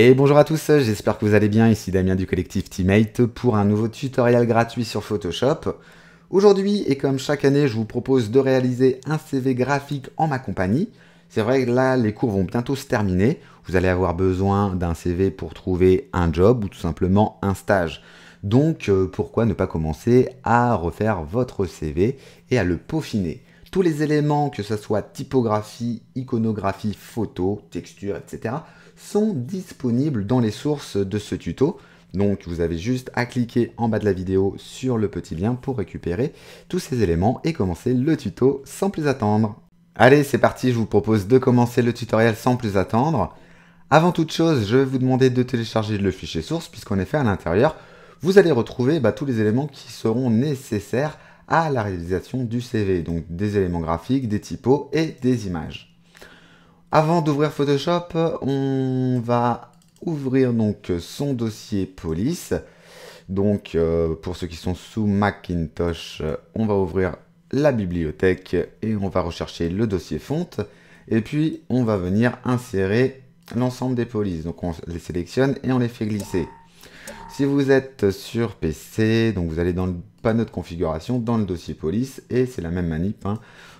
Et bonjour à tous, j'espère que vous allez bien, ici Damien du collectif Teammate pour un nouveau tutoriel gratuit sur Photoshop. Aujourd'hui, et comme chaque année, je vous propose de réaliser un CV graphique en ma compagnie. C'est vrai que là, les cours vont bientôt se terminer. Vous allez avoir besoin d'un CV pour trouver un job ou tout simplement un stage. Donc, euh, pourquoi ne pas commencer à refaire votre CV et à le peaufiner tous les éléments, que ce soit typographie, iconographie, photo, texture, etc., sont disponibles dans les sources de ce tuto. Donc vous avez juste à cliquer en bas de la vidéo sur le petit lien pour récupérer tous ces éléments et commencer le tuto sans plus attendre. Allez c'est parti, je vous propose de commencer le tutoriel sans plus attendre. Avant toute chose, je vais vous demander de télécharger le fichier source puisqu'en effet à l'intérieur, vous allez retrouver bah, tous les éléments qui seront nécessaires à la réalisation du CV, donc des éléments graphiques, des typos et des images. Avant d'ouvrir Photoshop, on va ouvrir donc son dossier police. Donc euh, pour ceux qui sont sous Macintosh, on va ouvrir la bibliothèque et on va rechercher le dossier fonte. Et puis on va venir insérer l'ensemble des polices. Donc on les sélectionne et on les fait glisser. Si vous êtes sur PC, donc vous allez dans le panneau de configuration, dans le dossier police, et c'est la même manip, hein.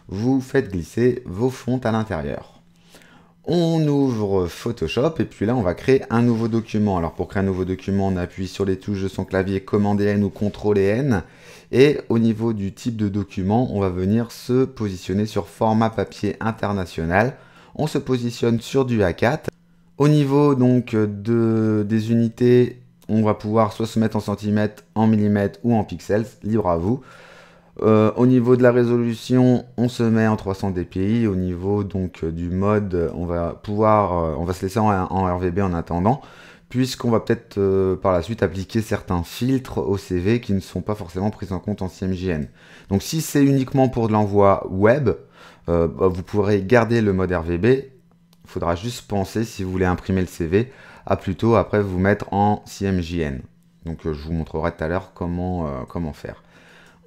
vous faites glisser vos fontes à l'intérieur on ouvre Photoshop et puis là on va créer un nouveau document. Alors pour créer un nouveau document, on appuie sur les touches de son clavier Commande N ou Ctrl N et au niveau du type de document, on va venir se positionner sur format papier international. On se positionne sur du A4. Au niveau donc de, des unités, on va pouvoir soit se mettre en centimètres, en millimètres ou en pixels, libre à vous. Euh, au niveau de la résolution, on se met en 300 dpi. Au niveau donc euh, du mode, on va pouvoir, euh, on va se laisser en, RVB en attendant, puisqu'on va peut-être par la suite appliquer certains filtres au CV qui ne sont pas forcément pris en compte en CMJN. Donc si c'est uniquement pour de l'envoi web, bah, vous pourrez garder le mode RVB. Il faudra juste penser si vous voulez imprimer le CV à plutôt après vous mettre en CMJN. Donc je vous montrerai tout à l'heure comment faire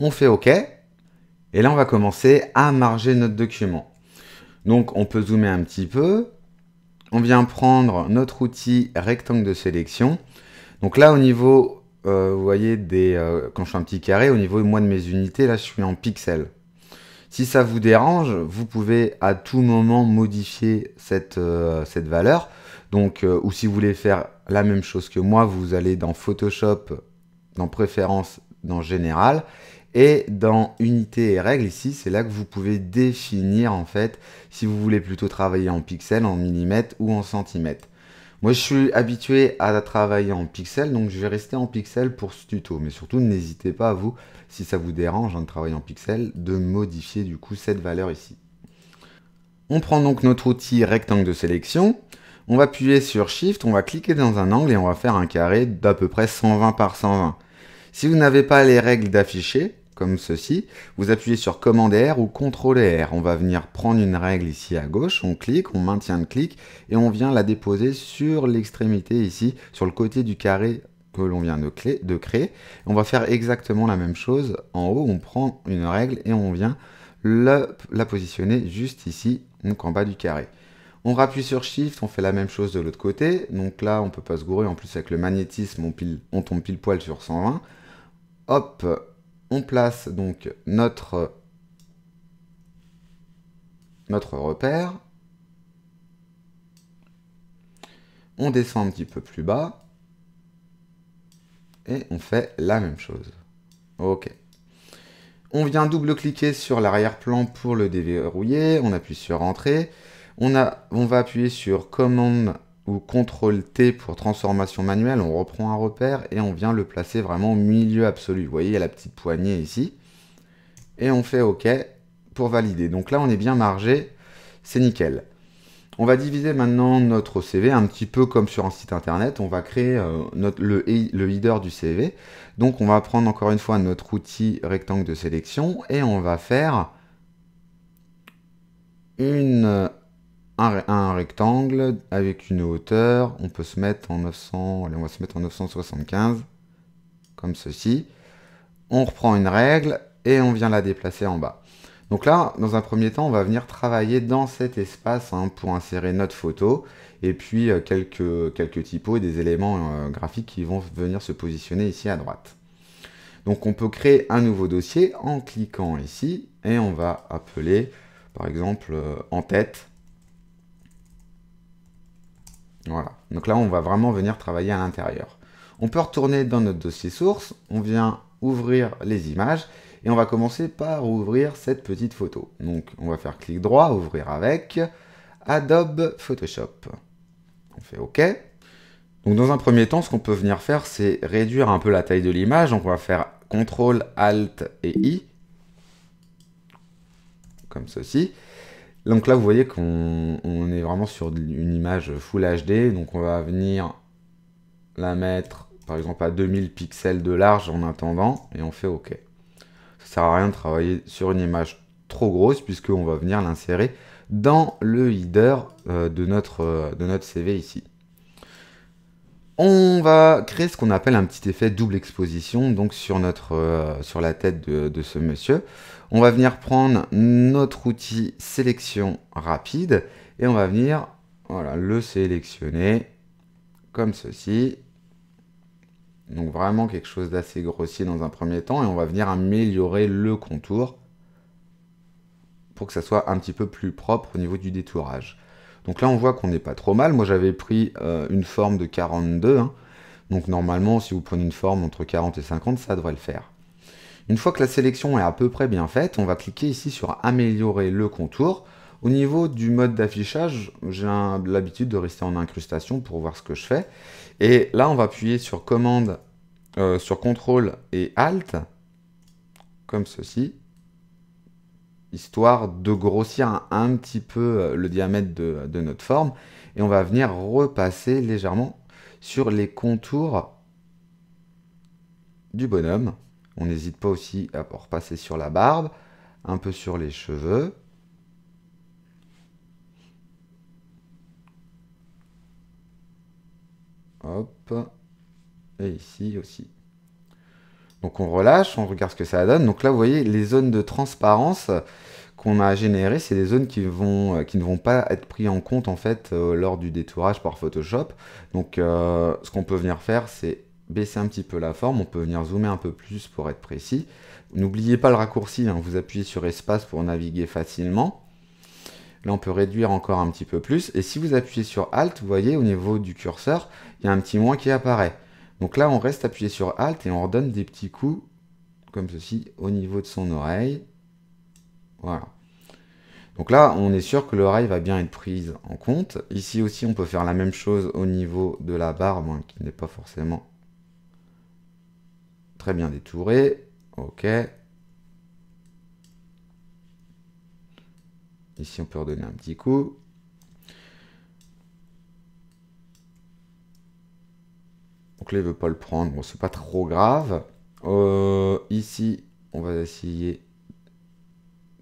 on fait OK, et là on va commencer à marger notre document. Donc on peut zoomer un petit peu, on vient prendre notre outil rectangle de sélection. Donc là au niveau, euh, vous voyez, des, euh, quand je fais un petit carré, au niveau moi de mes unités, là je suis en pixels. Si ça vous dérange, vous pouvez à tout moment modifier cette, euh, valeur. Donc, ou si vous voulez faire la même chose que moi, vous allez dans Photoshop, dans Préférences, dans Général, et dans unité et règles ici, c'est là que vous pouvez définir en fait si vous voulez plutôt travailler en pixels, en millimètres ou en centimètres. Moi, je suis habitué à travailler en pixels, donc je vais rester en pixels pour ce tuto. Mais surtout, n'hésitez pas à vous, si ça vous dérange hein, de travailler en pixels, de modifier du coup cette valeur ici. On prend donc notre outil rectangle de sélection. On va appuyer sur Shift, on va cliquer dans un angle et on va faire un carré d'à peu près 120 par 120. Si vous n'avez pas les règles d'affiché, ceci. Vous appuyez sur Commande R ou contrôler R. On va venir prendre une règle ici à gauche, on clique, on maintient le clic et on vient la déposer sur l'extrémité ici, sur le côté du carré que l'on vient de, clé, de créer. On va faire exactement la même chose en haut, on prend une règle et on vient la positionner juste ici, donc en bas du carré. On rappuie sur Shift, on fait la même chose de l'autre côté. Donc là, on peut pas se gourer. En plus, avec le magnétisme, on, pile, on tombe pile poil sur 120. Hop, on place donc notre, notre repère. On descend un petit peu plus bas. Et on fait la même chose. OK. On vient double-cliquer sur l'arrière-plan pour le déverrouiller. On appuie sur Entrée. On, a, on va appuyer sur Commande ou CTRL T pour transformation manuelle, on reprend un repère et on vient le placer vraiment au milieu absolu. Vous voyez, il y a la petite poignée ici. Et on fait OK pour valider. Donc là, on est bien margé, c'est nickel. On va diviser maintenant notre CV un petit peu comme sur un site internet. On va créer euh, notre, le, le header du CV. Donc on va prendre encore une fois notre outil rectangle de sélection et on va faire une euh, un, rectangle avec une hauteur. On peut se mettre en 900, on va se mettre en 975, comme ceci. On reprend une règle et on vient la déplacer en bas. Donc là, dans un premier temps, on va venir travailler dans cet espace hein, pour insérer notre photo et puis euh, quelques, quelques typos et des éléments euh, graphiques qui vont venir se positionner ici à droite. Donc on peut créer un nouveau dossier en cliquant ici et on va appeler par exemple euh, en tête voilà. Donc là, on va vraiment venir travailler à l'intérieur. On peut retourner dans notre dossier source, on vient ouvrir les images et on va commencer par ouvrir cette petite photo. Donc on va faire clic droit, ouvrir avec Adobe Photoshop. On fait OK. Donc dans un premier temps, ce qu'on peut venir faire, c'est réduire un peu la taille de l'image. Donc on va faire CTRL, ALT et I, comme ceci. Donc là, vous voyez qu'on est vraiment sur une image Full HD. Donc on va venir la mettre, par exemple, à 2000 pixels de large en attendant. Et on fait OK. Ça sert à rien de travailler sur une image trop grosse puisqu'on va venir l'insérer dans le header euh, de, notre, euh, de notre CV ici. On va créer ce qu'on appelle un petit effet double exposition donc sur, notre, euh, sur la tête de, ce monsieur. On va venir prendre notre outil sélection rapide et on va venir voilà, le sélectionner comme ceci. Donc vraiment quelque chose d'assez grossier dans un premier temps et on va venir améliorer le contour pour que ça soit un petit peu plus propre au niveau du détourage. Donc là, on voit qu'on n'est pas trop mal. Moi, j'avais pris euh, une forme de 42. Hein. Donc normalement, si vous prenez une forme entre 40 et 50, ça devrait le faire. Une fois que la sélection est à peu près bien faite, on va cliquer ici sur améliorer le contour. Au niveau du mode d'affichage, j'ai l'habitude de rester en incrustation pour voir ce que je fais. Et là, on va appuyer sur commande, euh, sur Contrôle et ALT, comme ceci histoire de grossir un, petit peu euh, le diamètre de, de, notre forme. Et on va venir repasser légèrement sur les contours du bonhomme. On n'hésite pas aussi à repasser sur la barbe, un peu sur les cheveux. Hop. Et ici aussi. Donc on relâche, on regarde ce que ça donne. Donc là, vous voyez, les zones de transparence qu'on a générées, c'est des zones qui, vont, euh, qui ne vont pas être prises en compte en fait euh, lors du détourage par Photoshop. Donc euh, ce qu'on peut venir faire, c'est baisser un petit peu la forme, on peut venir zoomer un peu plus pour être précis. N'oubliez pas le raccourci, hein. vous appuyez sur espace pour naviguer facilement. Là, on peut réduire encore un petit peu plus. Et si vous appuyez sur Alt, vous voyez, au niveau du curseur, il y a un petit moins qui apparaît. Donc là, on reste appuyé sur Alt et on redonne des petits coups, comme ceci, au niveau de son oreille. Voilà. Donc là, on est sûr que l'oreille va bien être prise en compte. Ici aussi, on peut faire la même chose au niveau de la barbe, qui n'est pas forcément très bien détourée. OK. Ici, on peut redonner un petit coup. Donc là, il veut pas le prendre. Bon, c'est pas trop grave. Euh, ici, on va essayer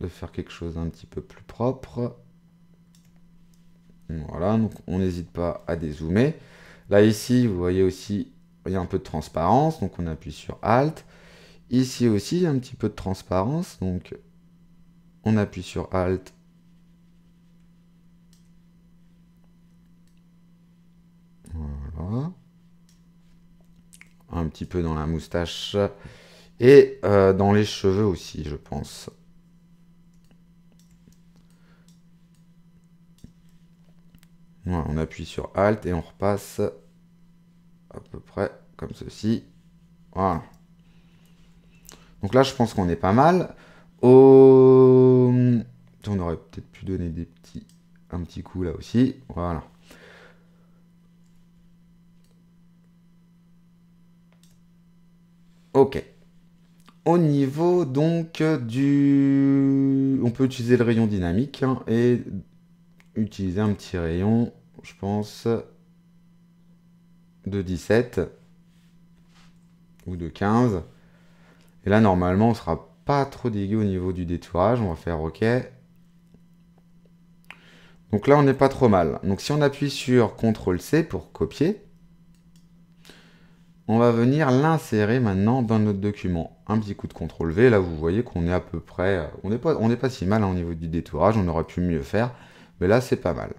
de faire quelque chose d'un petit peu plus propre. Voilà, donc on n'hésite pas à dézoomer. Là, ici, vous voyez aussi, il y a un peu de transparence. Donc on appuie sur Alt. Ici aussi, il y a un petit peu de transparence. Donc on appuie sur Alt Voilà un petit peu dans la moustache et euh, dans les cheveux aussi, je pense. on appuie sur Alt et on repasse à peu près comme ceci. Voilà. Donc là, je pense qu'on est pas mal. On aurait peut-être pu donner des petits, un petit coup là aussi. Voilà. Ok. Au niveau donc du... On peut utiliser le rayon dynamique hein, et utiliser un petit rayon, je pense, de 17 ou de 15. Et là, normalement, on sera pas trop dégueu au niveau du détourage. On va faire OK. Donc là, on n'est pas trop mal. Donc si on appuie sur CTRL-C pour copier, on va venir l'insérer maintenant dans notre document. Un petit coup de CTRL V, là vous voyez qu'on est à peu près... Euh, on n'est pas, pas si mal hein, au niveau du détourage, on aurait pu mieux faire, mais là c'est pas mal.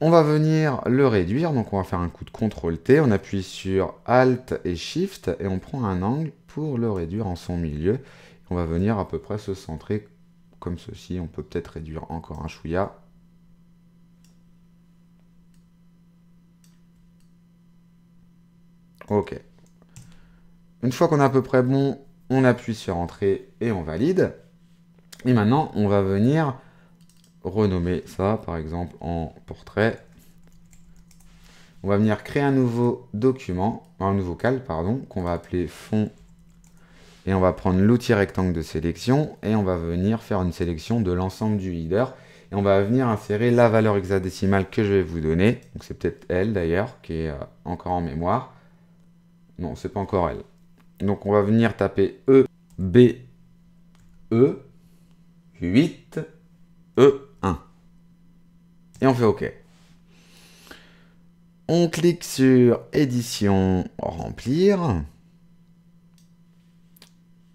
On va venir le réduire, donc on va faire un coup de CTRL T, on appuie sur ALT et SHIFT, et on prend un angle pour le réduire en son milieu. On va venir à peu près se centrer comme ceci, on peut peut-être réduire encore un chouïa, Ok. Une fois qu'on est à peu près bon, on appuie sur Entrée et on valide. Et maintenant, on va venir renommer ça, par exemple, en portrait. On va venir créer un nouveau document, un nouveau cal, pardon, qu'on va appeler fond. Et on va prendre l'outil rectangle de sélection et on va venir faire une sélection de l'ensemble du leader Et on va venir insérer la valeur hexadécimale que je vais vous donner. Donc c'est peut-être elle d'ailleurs, qui est euh, encore en mémoire. Non, c'est pas encore elle. Donc on va venir taper E, B, E, 8, E1. Et on fait OK. On clique sur édition, remplir.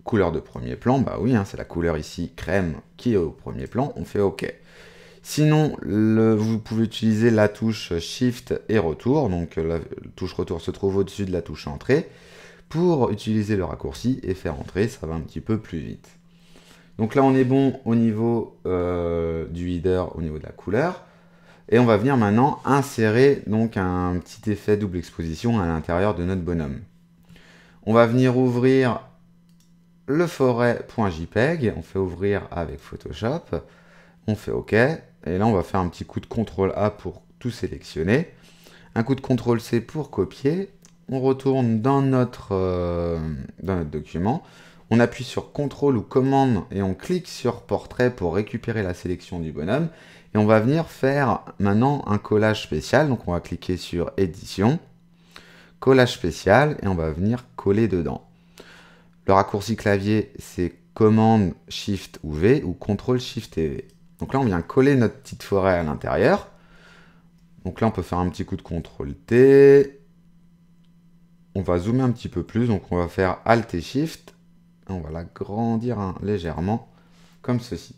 Couleur de premier plan, bah oui, hein, c'est la couleur ici crème qui est au premier plan. On fait OK. Sinon, vous pouvez utiliser la touche Shift et Retour. Donc euh, la touche Retour se trouve au-dessus de la touche Entrée. Pour utiliser le raccourci et faire entrer, ça va un petit peu plus vite. Donc là, on est bon au niveau euh, du header, au niveau de la couleur. Et on va venir maintenant insérer donc un petit effet double exposition à l'intérieur de notre bonhomme. On va venir ouvrir le forêt.jpg. E on fait ouvrir avec Photoshop. On fait OK. Et là, on va faire un petit coup de CTRL A pour tout sélectionner. Un coup de CTRL C pour copier. On retourne dans notre, euh, dans document. On appuie sur CTRL ou commande et on clique sur portrait pour récupérer la sélection du bonhomme. Et on va venir faire maintenant un collage spécial. Donc on va cliquer sur édition, collage spécial et on va venir coller dedans. Le raccourci clavier c'est commande Shift ou V ou CTRL Shift et V. Donc là, on vient coller notre petite forêt à l'intérieur. Donc là, on peut faire un petit coup de CTRL T. On va zoomer un petit peu plus, donc on va faire Alt et Shift. On va la grandir hein, légèrement, comme ceci.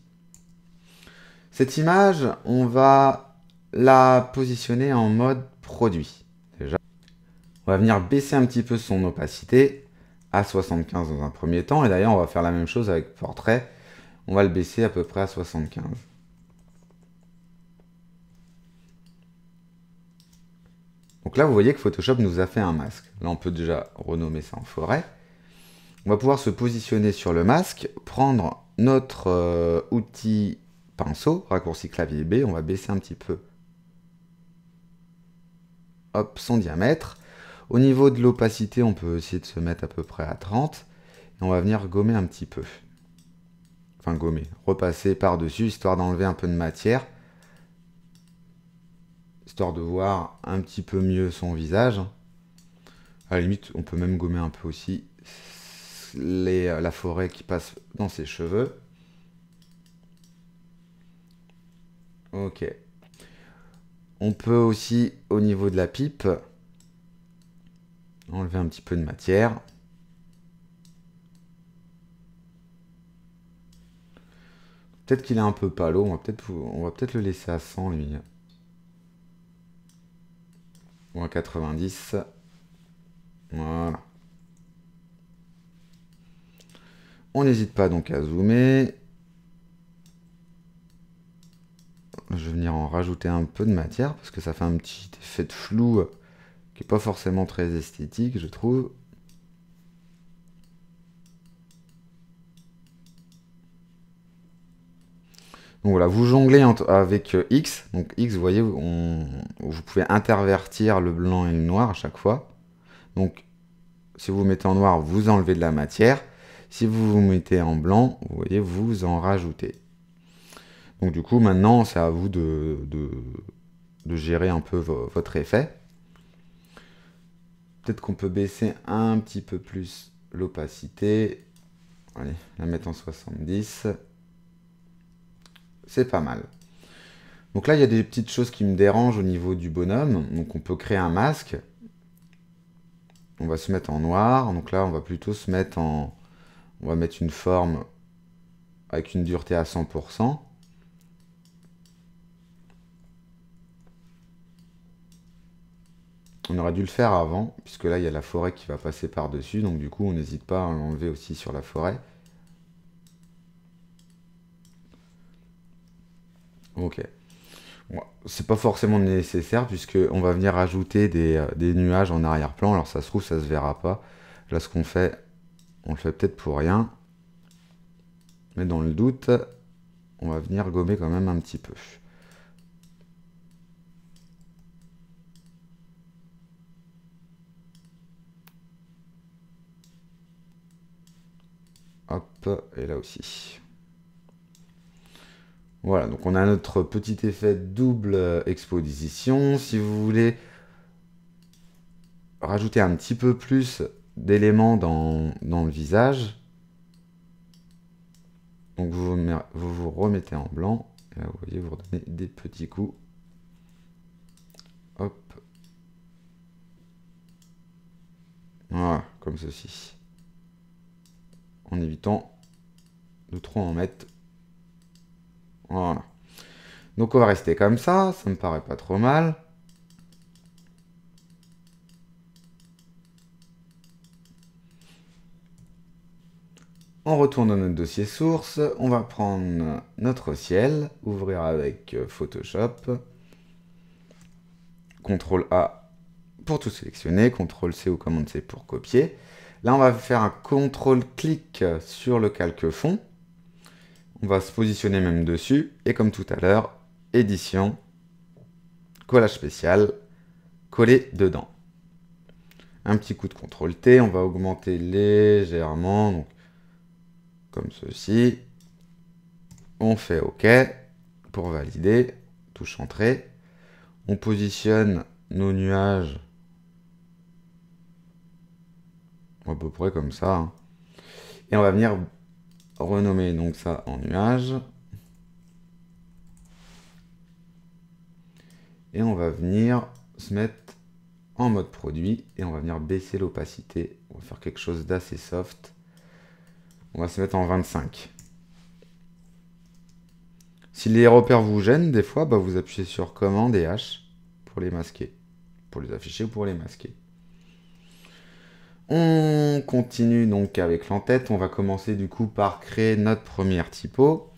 Cette image, on va la positionner en mode produit. Déjà. On va venir baisser un petit peu son opacité à 75 dans un premier temps. Et d'ailleurs, on va faire la même chose avec portrait. On va le baisser à peu près à 75. Donc là, vous voyez que Photoshop nous a fait un masque. Là, on peut déjà renommer ça en forêt. On va pouvoir se positionner sur le masque, prendre notre euh, outil pinceau, raccourci clavier B, on va baisser un petit peu son diamètre. Au niveau de l'opacité, on peut essayer de se mettre à peu près à 30. Et on va venir gommer un petit peu. Enfin gommer, repasser par-dessus, histoire d'enlever un peu de matière de voir un petit peu mieux son visage. À la limite, on peut même gommer un peu aussi les, euh, la forêt qui passe dans ses cheveux. Ok. On peut aussi, au niveau de la pipe, enlever un petit peu de matière. Peut-être qu'il est un peu l'eau on va peut-être peut le laisser à 100 lui ou 90. Voilà. On n'hésite pas donc à zoomer. Je vais venir en rajouter un peu de matière parce que ça fait un petit effet de flou qui n'est pas forcément très esthétique, je trouve. Donc voilà, vous jonglez avec euh, X. Donc X, vous voyez, vous pouvez intervertir le blanc et le noir à chaque fois. Donc si vous mettez en noir, vous enlevez de la matière. Si vous vous mettez en blanc, vous voyez, vous en rajoutez. Donc du coup, maintenant, c'est à vous de, gérer un peu votre effet. Peut-être qu'on peut baisser un petit peu plus l'opacité. Allez, la mettre en 70. C'est pas mal. Donc là, il y a des petites choses qui me dérangent au niveau du bonhomme. Donc on peut créer un masque. On va se mettre en noir. Donc là, on va plutôt se mettre en... On va mettre une forme avec une dureté à 100%. On aurait dû le faire avant, puisque là, il y a la forêt qui va passer par-dessus. Donc du coup, on n'hésite pas à l'enlever aussi sur la forêt. Ok. c'est pas forcément nécessaire puisque on va venir ajouter des, euh, des nuages en arrière-plan. Alors ça se trouve, ça se verra pas. Là, ce qu'on fait, on le fait peut-être pour rien. Mais dans le doute, on va venir gommer quand même un petit peu. Hop, et là aussi. Voilà, donc on a notre petit effet double euh, exposition. Si vous voulez rajouter un petit peu plus d'éléments dans, le visage, donc vous, vous, vous remettez en blanc, et là vous voyez, vous redonnez des petits coups. Hop. Voilà, comme ceci. En évitant de trop en mettre voilà. Donc on va rester comme ça, ça me paraît pas trop mal. On retourne dans notre dossier source, on va prendre notre ciel, ouvrir avec euh, Photoshop, CTRL A pour tout sélectionner, CTRL C ou commande C pour copier. Là on va faire un CTRL clic sur le calque fond, on va se positionner même dessus. Et comme tout à l'heure, édition, collage spécial, coller dedans. Un petit coup de CTRL T, on va augmenter légèrement, comme ceci. On fait OK pour valider, touche Entrée. On positionne nos nuages à peu près comme ça. Hein. Et on va venir renommer donc ça en nuage. Et on va venir se mettre en mode produit et on va venir baisser l'opacité. On va faire quelque chose d'assez soft. On va se mettre en 25. Si les repères vous gênent, des fois, bah, vous appuyez sur commande et H pour les masquer. Pour les afficher ou pour les masquer. On continue donc avec l'entête. On va commencer du coup par créer notre première typo.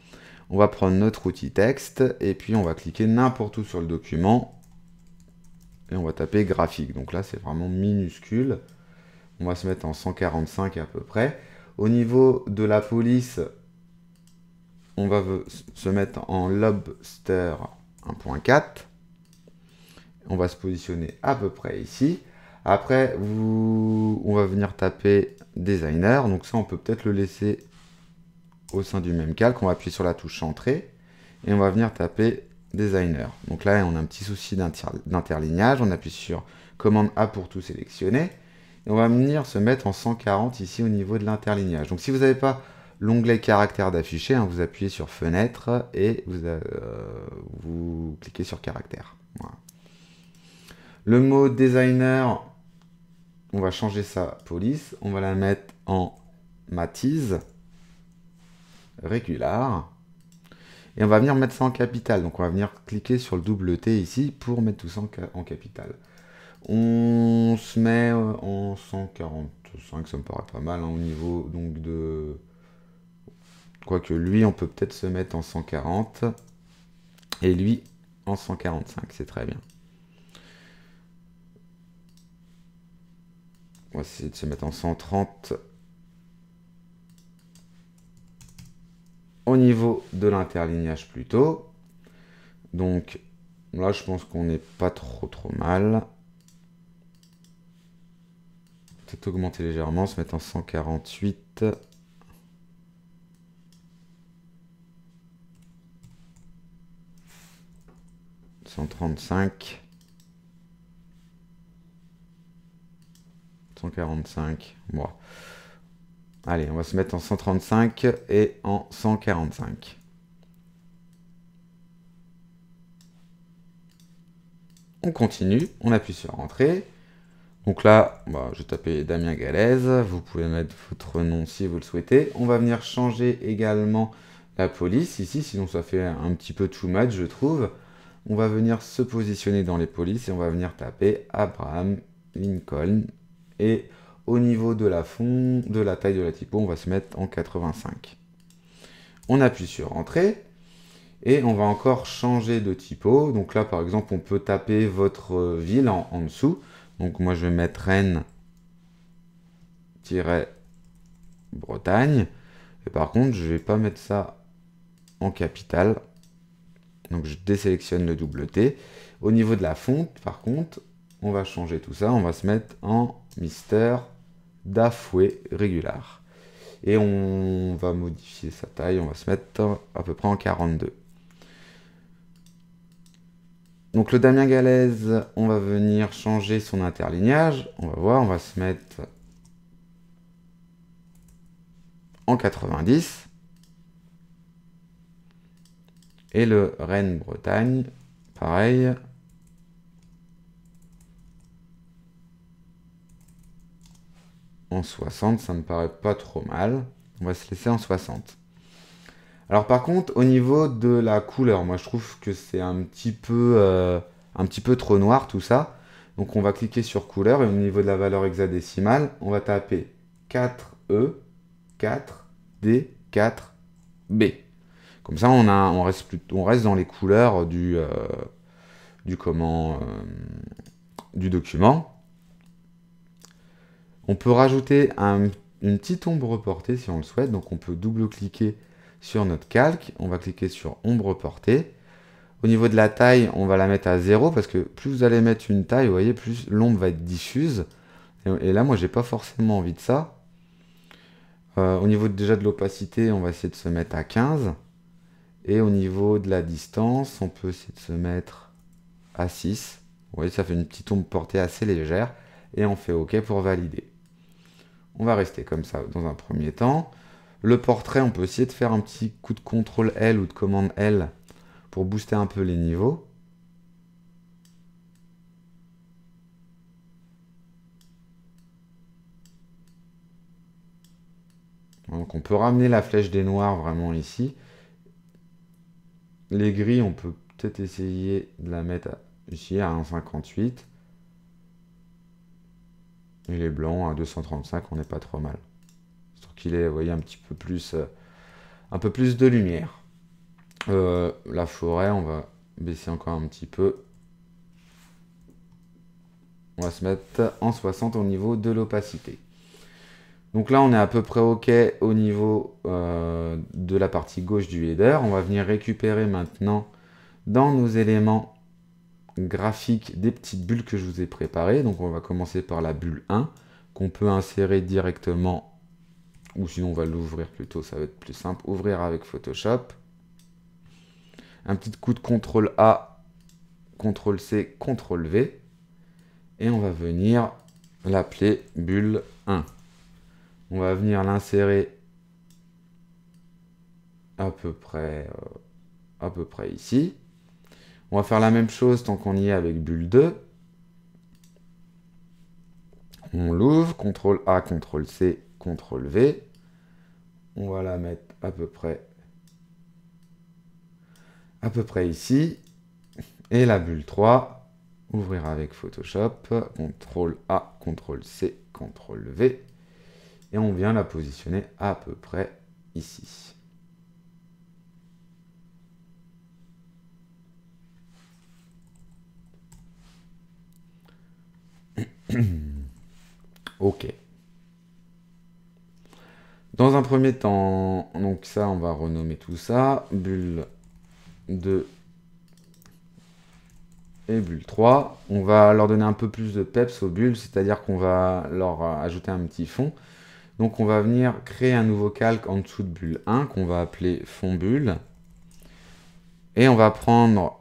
On va prendre notre outil texte et puis on va cliquer n'importe où sur le document. Et on va taper graphique. Donc là, c'est vraiment minuscule. On va se mettre en 145 à peu près. Au niveau de la police, on va se mettre en lobster 1.4. On va se positionner à peu près ici. Après, on va venir taper designer. Donc ça, on peut peut-être le laisser au sein du même calque. On va appuyer sur la touche entrée et on va venir taper designer. Donc là, on a un petit souci d'interlignage. On appuie sur commande A pour tout sélectionner. Et on va venir se mettre en 140 ici au niveau de l'interlignage. Donc si vous n'avez pas l'onglet caractère d'afficher, hein, vous appuyez sur fenêtre et vous, euh, cliquez sur caractère. Le mot designer, on va changer sa police, on va la mettre en matise, régular, et on va venir mettre ça en capital. Donc on va venir cliquer sur le double T ici pour mettre tout ça en, capital. On se met euh, en 145, ça me paraît pas mal hein, au niveau donc de... Quoique lui, on peut peut-être se mettre en 140 et lui en 145, c'est très bien. On va essayer de se mettre en 130 au niveau de l'interlignage plutôt. Donc là, je pense qu'on n'est pas trop trop mal. Peut-être augmenter légèrement, se mettre en 148. « 135. 145, moi. Allez, on va se mettre en 135 et en 145. On continue, on appuie sur Entrée. Donc là, bah, je vais taper Damien Galaise. Vous pouvez mettre votre nom si vous le souhaitez. On va venir changer également la police ici, sinon ça fait un petit peu too much, je trouve. On va venir se positionner dans les polices et on va venir taper Abraham Lincoln et au niveau de la fonte, de la taille de la typo, on va se mettre en 85. On appuie sur Entrée. Et on va encore changer de typo. Donc là, par exemple, on peut taper votre ville en, dessous. Donc moi, je vais mettre Rennes-Bretagne. Et par contre, je ne vais pas mettre ça en capitale. Donc je désélectionne le double T. Au niveau de la fonte, par contre, on va changer tout ça. On va se mettre en Mister Dafoué régular. Et on va modifier sa taille, on va se mettre à peu près en 42. Donc le Damien Galaise, on va venir changer son interlignage. On va voir, on va se mettre en 90. Et le Rennes Bretagne, pareil, en 60, ça me paraît pas trop mal. On va se laisser en 60. Alors par contre, au niveau de la couleur, moi je trouve que c'est un petit peu euh, un petit peu trop noir tout ça. Donc on va cliquer sur couleur et au niveau de la valeur hexadécimale, on va taper 4E 4D 4B. Comme ça, on, a, on, reste, on reste dans les couleurs du, euh, du, comment, euh, du document. On peut rajouter une petite ombre portée si on le souhaite. Donc on peut double-cliquer sur notre calque. On va cliquer sur ombre portée. Au niveau de la taille, on va la mettre à 0 parce que plus vous allez mettre une taille, vous voyez, plus l'ombre va être diffuse. Et, là, moi, j'ai pas forcément envie de ça. Euh, au niveau déjà de l'opacité, on va essayer de se mettre à 15. Et au niveau de la distance, on peut essayer de se mettre à 6. Vous voyez, ça fait une petite ombre portée assez légère. Et on fait OK pour valider. On va rester comme ça dans un premier temps. Le portrait, on peut essayer de faire un petit coup de contrôle L ou de commande L pour booster un peu les niveaux. Donc on peut ramener la flèche des noirs vraiment ici. Les gris, on peut peut-être essayer de la mettre ici à 1,58. Il est blanc, à 235, on n'est pas trop mal. sauf qu'il est, vous voyez, un petit peu plus, euh, un peu plus de lumière. Euh, la forêt, on va baisser encore un petit peu. On va se mettre en 60 au niveau de l'opacité. Donc là, on est à peu près OK au niveau euh, de la partie gauche du header. On va venir récupérer maintenant dans nos éléments graphique des petites bulles que je vous ai préparées. Donc on va commencer par la bulle 1 qu'on peut insérer directement ou si on va l'ouvrir plutôt, ça va être plus simple. Ouvrir avec Photoshop. Un petit coup de contrôle A, CTRL C, CTRL V. Et on va venir l'appeler bulle 1. On va venir l'insérer à peu près euh, à peu près ici. On va faire la même chose tant qu'on y est avec bulle 2. On l'ouvre, CTRL A, CTRL C, CTRL V. On va la mettre à peu près à peu près ici. Et la bulle 3, ouvrir avec Photoshop, CTRL A, CTRL C, CTRL V. Et on vient la positionner à peu près ici. ok. Dans un premier temps, donc ça, on va renommer tout ça. Bulle 2 et bulle 3. On va leur donner un peu plus de peps aux bulles, c'est-à-dire qu'on va leur ajouter un petit fond. Donc on va venir créer un nouveau calque en dessous de bulle 1 qu'on va appeler fond bulle. Et on va prendre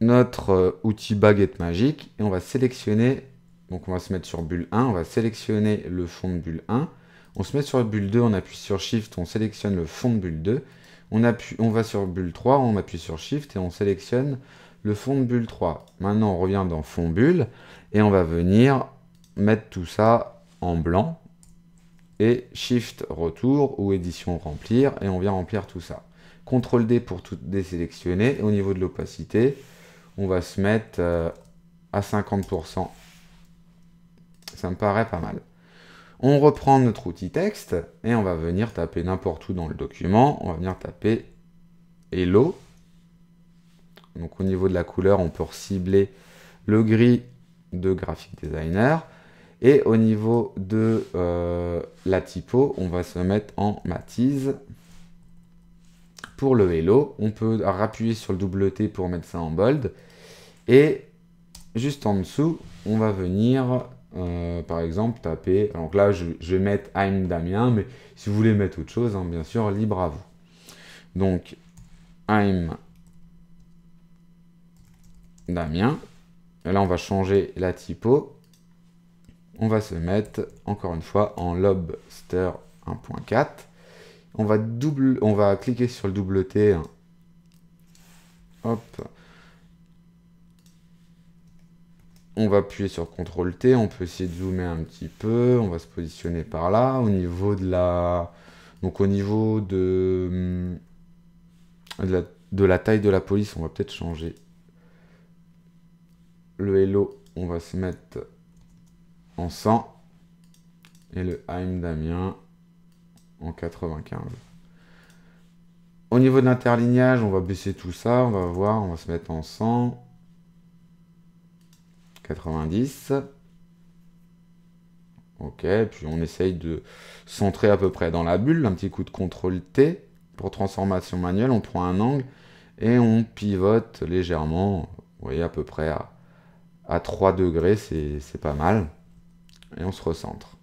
notre outil baguette magique et on va sélectionner donc on va se mettre sur bulle 1, on va sélectionner le fond de bulle 1. On se met sur bulle 2, on appuie sur Shift, on sélectionne le fond de bulle 2. On, on va sur bulle 3, on appuie sur Shift et on sélectionne le fond de bulle 3. Maintenant on revient dans fond bulle et on va venir mettre tout ça en blanc. Et Shift retour ou édition remplir et on vient remplir tout ça. CTRL D pour tout désélectionner. au niveau de l'opacité, on va se mettre euh, à 50% ça me paraît pas mal. On reprend notre outil texte et on va venir taper n'importe où dans le document. On va venir taper Hello. Donc au niveau de la couleur, on peut cibler le gris de Graphic Designer. Et au niveau de euh, la typo, on va se mettre en matise. Pour le hello, on peut appuyer sur le double t pour mettre ça en bold. Et juste en dessous, on va venir euh, par exemple, taper. Donc là, je, vais mettre I'm Damien, mais si vous voulez mettre autre chose, hein, bien sûr, libre à vous. Donc, I'm Damien. Et là, on va changer la typo. On va se mettre, encore une fois, en Lobster 1.4. On va, double, on va cliquer sur le double T. Hein. Hop, on va appuyer sur CTRL T, on peut essayer de zoomer un petit peu, on va se positionner par là, au niveau de la... Donc au niveau de, de, la, taille de la police, on va peut-être changer le hello, on va se mettre en 100 et le I'm Damien en 95. Au niveau de l'interlignage, on va baisser tout ça, on va voir, on va se mettre en 100. 90. Ok, puis on essaye de centrer à peu près dans la bulle. Un petit coup de contrôle T pour transformation manuelle. On prend un angle et on pivote légèrement. Vous voyez, à peu près à, 3 degrés, c'est pas mal. Et on se recentre.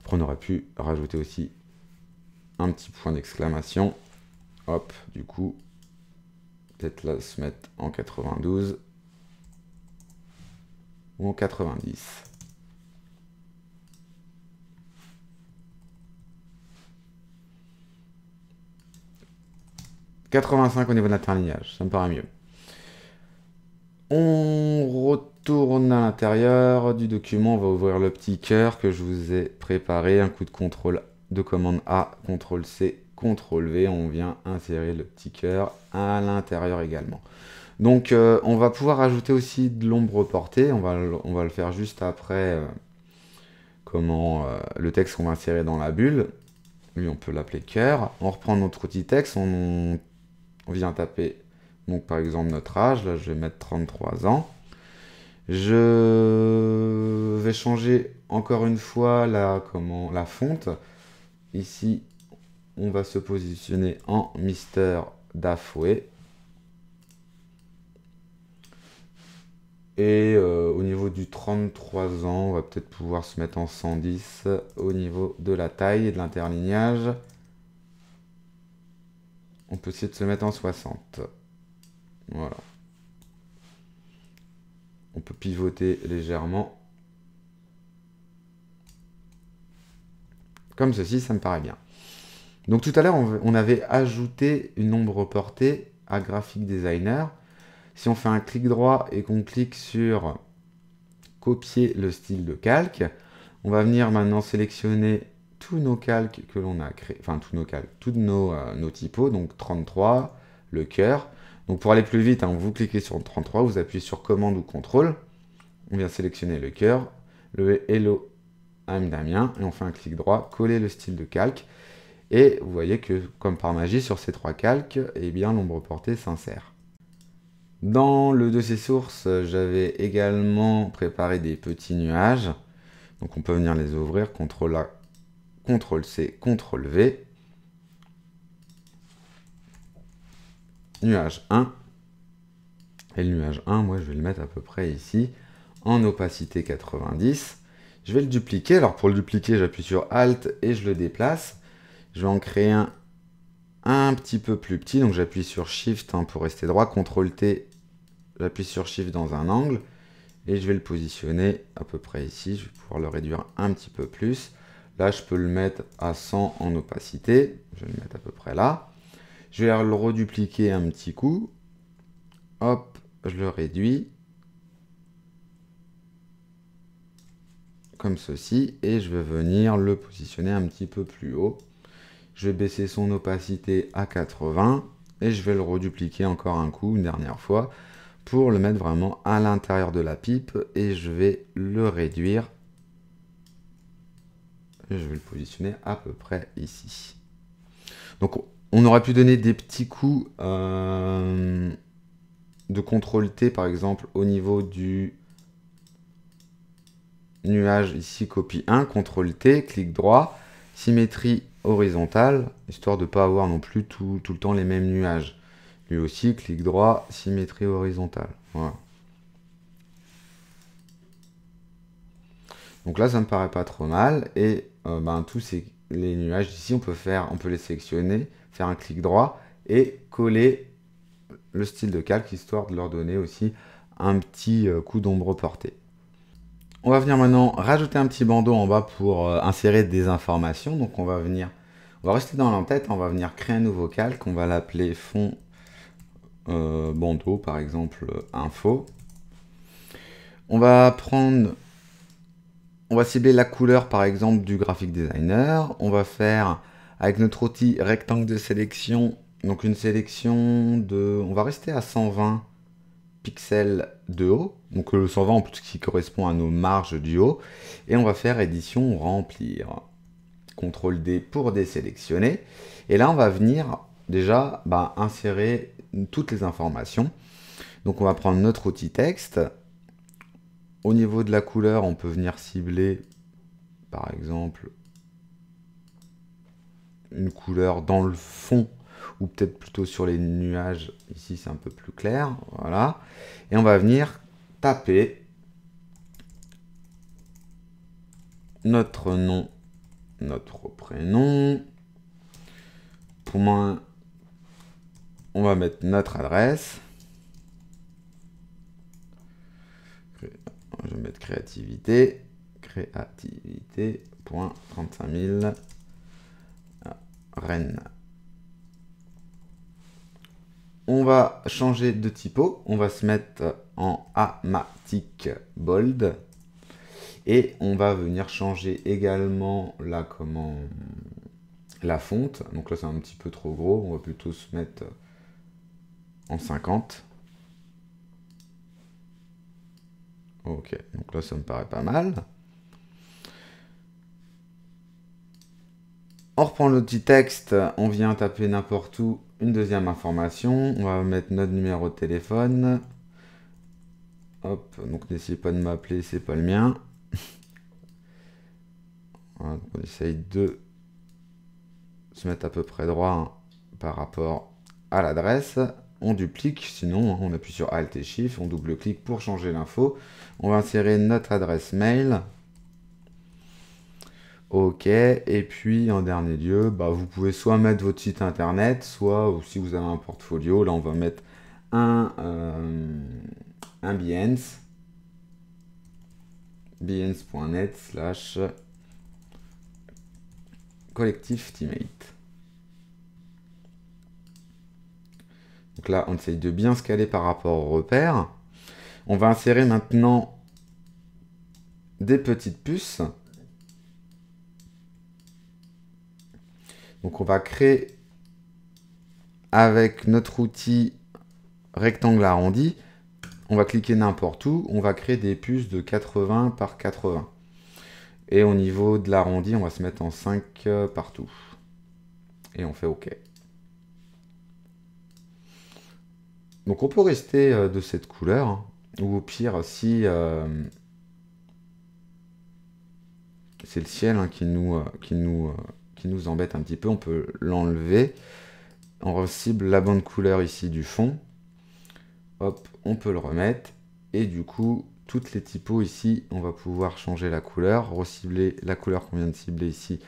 Après, on aurait pu rajouter aussi un petit point d'exclamation. Hop, du coup, peut-être là se mettre en 92. 90. « 85 au niveau de l'interlignage, ça me paraît mieux. » On retourne à l'intérieur du document, on va ouvrir le petit cœur que je vous ai préparé, un coup de contrôle de commande A, contrôle C, CTRL V, on vient insérer le petit cœur à l'intérieur également. Donc euh, on va pouvoir ajouter aussi de l'ombre portée, on va, on va le faire juste après euh, comment, euh, le texte qu'on va insérer dans la bulle. Lui on peut l'appeler cœur. On reprend notre outil texte, on, vient taper par exemple notre âge, là je vais mettre 33 ans. Je vais changer encore une fois la, comment, la fonte. Ici on va se positionner en Mister Dafoué Et euh, au niveau du 33 ans, on va peut-être pouvoir se mettre en 110 au niveau de la taille et de l'interlignage. On peut essayer de se mettre en 60. Voilà. On peut pivoter légèrement. Comme ceci, ça me paraît bien. Donc tout à l'heure, on avait ajouté une ombre portée à Graphic Designer. Si on fait un clic droit et qu'on clique sur copier le style de calque, on va venir maintenant sélectionner tous nos calques que l'on a créés, enfin tous nos calques, tous nos, euh, nos typos, donc 33, le cœur. Donc pour aller plus vite, hein, vous cliquez sur 33, vous appuyez sur commande ou contrôle, on vient sélectionner le cœur, le hello I'm Damien, et on fait un clic droit, coller le style de calque, et vous voyez que comme par magie sur ces trois calques, eh bien l'ombre portée s'insère. Dans le dossier source, euh, j'avais également préparé des petits nuages. Donc on peut venir les ouvrir, CTRL A, CTRL C, CTRL V. Nuage 1. Et le nuage 1, moi je vais le mettre à peu près ici, en opacité 90. Je vais le dupliquer. Alors pour le dupliquer, j'appuie sur Alt et je le déplace. Je vais en créer un un petit peu plus petit. Donc j'appuie sur Shift hein, pour rester droit, CTRL T, j'appuie sur Shift dans un angle et je vais le positionner à peu près ici. Je vais pouvoir le réduire un petit peu plus. Là, je peux le mettre à 100 en opacité. Je vais le mettre à peu près là. Je vais le redupliquer un petit coup. Hop, je le réduis. Comme ceci. Et je vais venir le positionner un petit peu plus haut je vais baisser son opacité à 80 et je vais le redupliquer encore un coup, une dernière fois, pour le mettre vraiment à l'intérieur de la pipe et je vais le réduire. Je vais le positionner à peu près ici. Donc on aurait pu donner des petits coups euh, de contrôle T par exemple au niveau du nuage ici copie 1, contrôle T, clic droit, symétrie horizontale, histoire de ne pas avoir non plus tout, tout, le temps les mêmes nuages. Lui aussi, clic droit, symétrie horizontale. Donc là, ça me paraît pas trop mal. Et euh, ben, tous ces, les nuages ici, on peut faire, on peut les sélectionner, faire un clic droit et coller le style de calque, histoire de leur donner aussi un petit euh, coup d'ombre portée. On va venir maintenant rajouter un petit bandeau en bas pour euh, insérer des informations. Donc on va venir, on va rester dans l'entête, on va venir créer un nouveau calque, on va l'appeler fond euh, bandeau par exemple euh, info. On va prendre, on va cibler la couleur par exemple du graphique designer. On va faire avec notre outil rectangle de sélection, donc une sélection de, on va rester à 120 pixels de haut, donc euh, le 120 en plus qui correspond à nos marges du haut, et on va faire édition remplir. CTRL D pour désélectionner, et là on va venir déjà bah, insérer toutes les informations. Donc on va prendre notre outil texte, au niveau de la couleur on peut venir cibler par exemple une couleur dans le fond ou peut-être plutôt sur les nuages. Ici, c'est un peu plus clair. Voilà. Et on va venir taper notre nom, notre prénom. Pour moi, on va mettre notre adresse. Je vais mettre créativité, créativité.35000 euh, Rennes. On va changer de typo. On va se mettre en Amatic Bold. Et on va venir changer également la, comment, la fonte. Donc là, c'est un petit peu trop gros. On va plutôt se mettre en 50. Ok, donc là, ça me paraît pas mal. On reprend le petit texte. On vient taper n'importe où une deuxième information. On va mettre notre numéro de téléphone. Hop, donc n'essayez pas de m'appeler, c'est pas le mien. Hein, on essaye de se mettre à peu près droit hein, par rapport à l'adresse. On duplique, sinon hein, on appuie sur Alt et Shift, on double-clique pour changer l'info. On va insérer notre adresse mail. Ok, et puis en dernier lieu, bah, vous pouvez soit mettre votre site internet, soit si vous avez un portfolio, là on va mettre un, euh, un slash collectif teammate. Donc là, on essaye de bien se caler par rapport au repère. On va insérer maintenant des petites puces. Donc on va créer avec notre outil rectangle arrondi, on va cliquer n'importe où, on va créer des puces de 80 par 80. Et au niveau de l'arrondi, on va se mettre en 5 euh, partout. Et on fait OK. Donc on peut rester euh, de cette couleur, hein. ou au pire, si euh, c'est le ciel hein, qui nous, qui nous nous embête un petit peu, on peut l'enlever. On cible la bonne couleur ici du fond. Hop, on peut le remettre. Et du coup, toutes les typos ici, on va pouvoir changer la couleur, recibler la couleur qu'on vient de cibler ici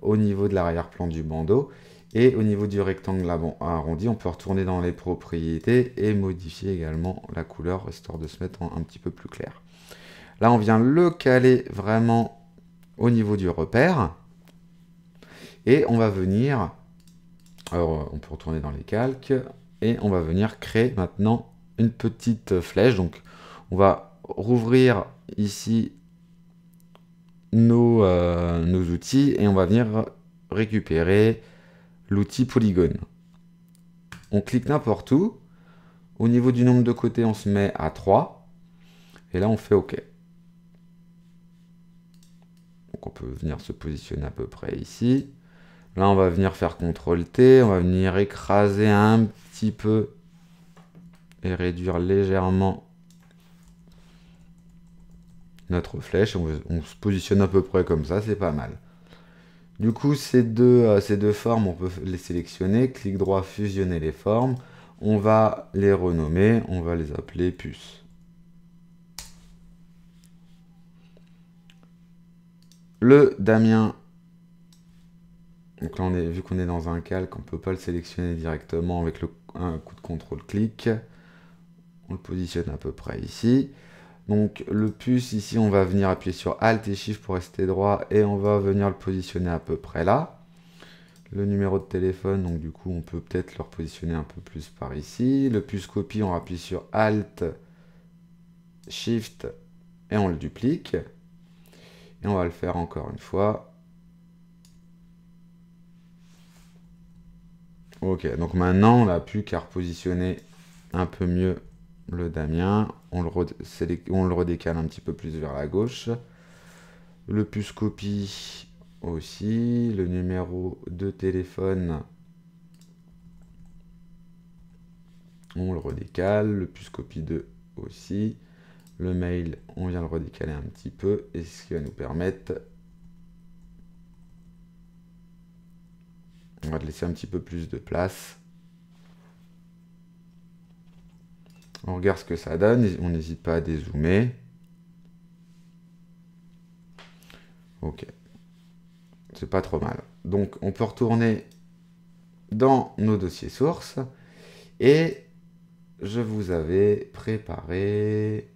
au niveau de l'arrière-plan du bandeau. Et au niveau du rectangle arrondi, on peut retourner dans les propriétés et modifier également la couleur, histoire de se mettre un petit peu plus clair. Là, on vient le caler vraiment au niveau du repère. Et on va venir, alors euh, on peut retourner dans les calques, et on va venir créer maintenant une petite flèche. Donc on va rouvrir ici euh, nos, outils et on va venir récupérer l'outil polygone. On clique n'importe où. Au niveau du nombre de côtés, on se met à 3. Et là, on fait OK. Donc on peut venir se positionner à peu près ici. Là, on va venir faire CTRL T, on va venir écraser un petit peu et réduire légèrement notre flèche. On, se positionne à peu près comme ça, c'est pas mal. Du coup, ces deux, euh, ces deux formes, on peut les sélectionner. Clic droit, fusionner les formes. On va les renommer, on va les appeler puces. Le Damien donc là, on est, vu qu'on est dans un calque, on ne peut pas le sélectionner directement avec le, un coup de contrôle-clic. On le positionne à peu près ici. Donc le puce, ici, on va venir appuyer sur Alt et Shift pour rester droit et on va venir le positionner à peu près là. Le numéro de téléphone, donc du coup, on peut peut-être le repositionner un peu plus par ici. Le puce copie, on appuie sur Alt, Shift et on le duplique. Et on va le faire encore une fois. Ok, donc maintenant, on n'a plus qu'à repositionner un peu mieux le Damien. On le, on redécale un petit peu plus vers la gauche. Le puce copie aussi. Le numéro de téléphone, on le redécale. Le puce copie 2 aussi. Le mail, on vient le redécaler un petit peu. Et ce qui va nous permettre On va te laisser un petit peu plus de place. On regarde ce que ça donne. On n'hésite pas à dézoomer. Ok. C'est pas trop mal. Donc, on peut retourner dans nos dossiers sources. Et je vous avais préparé...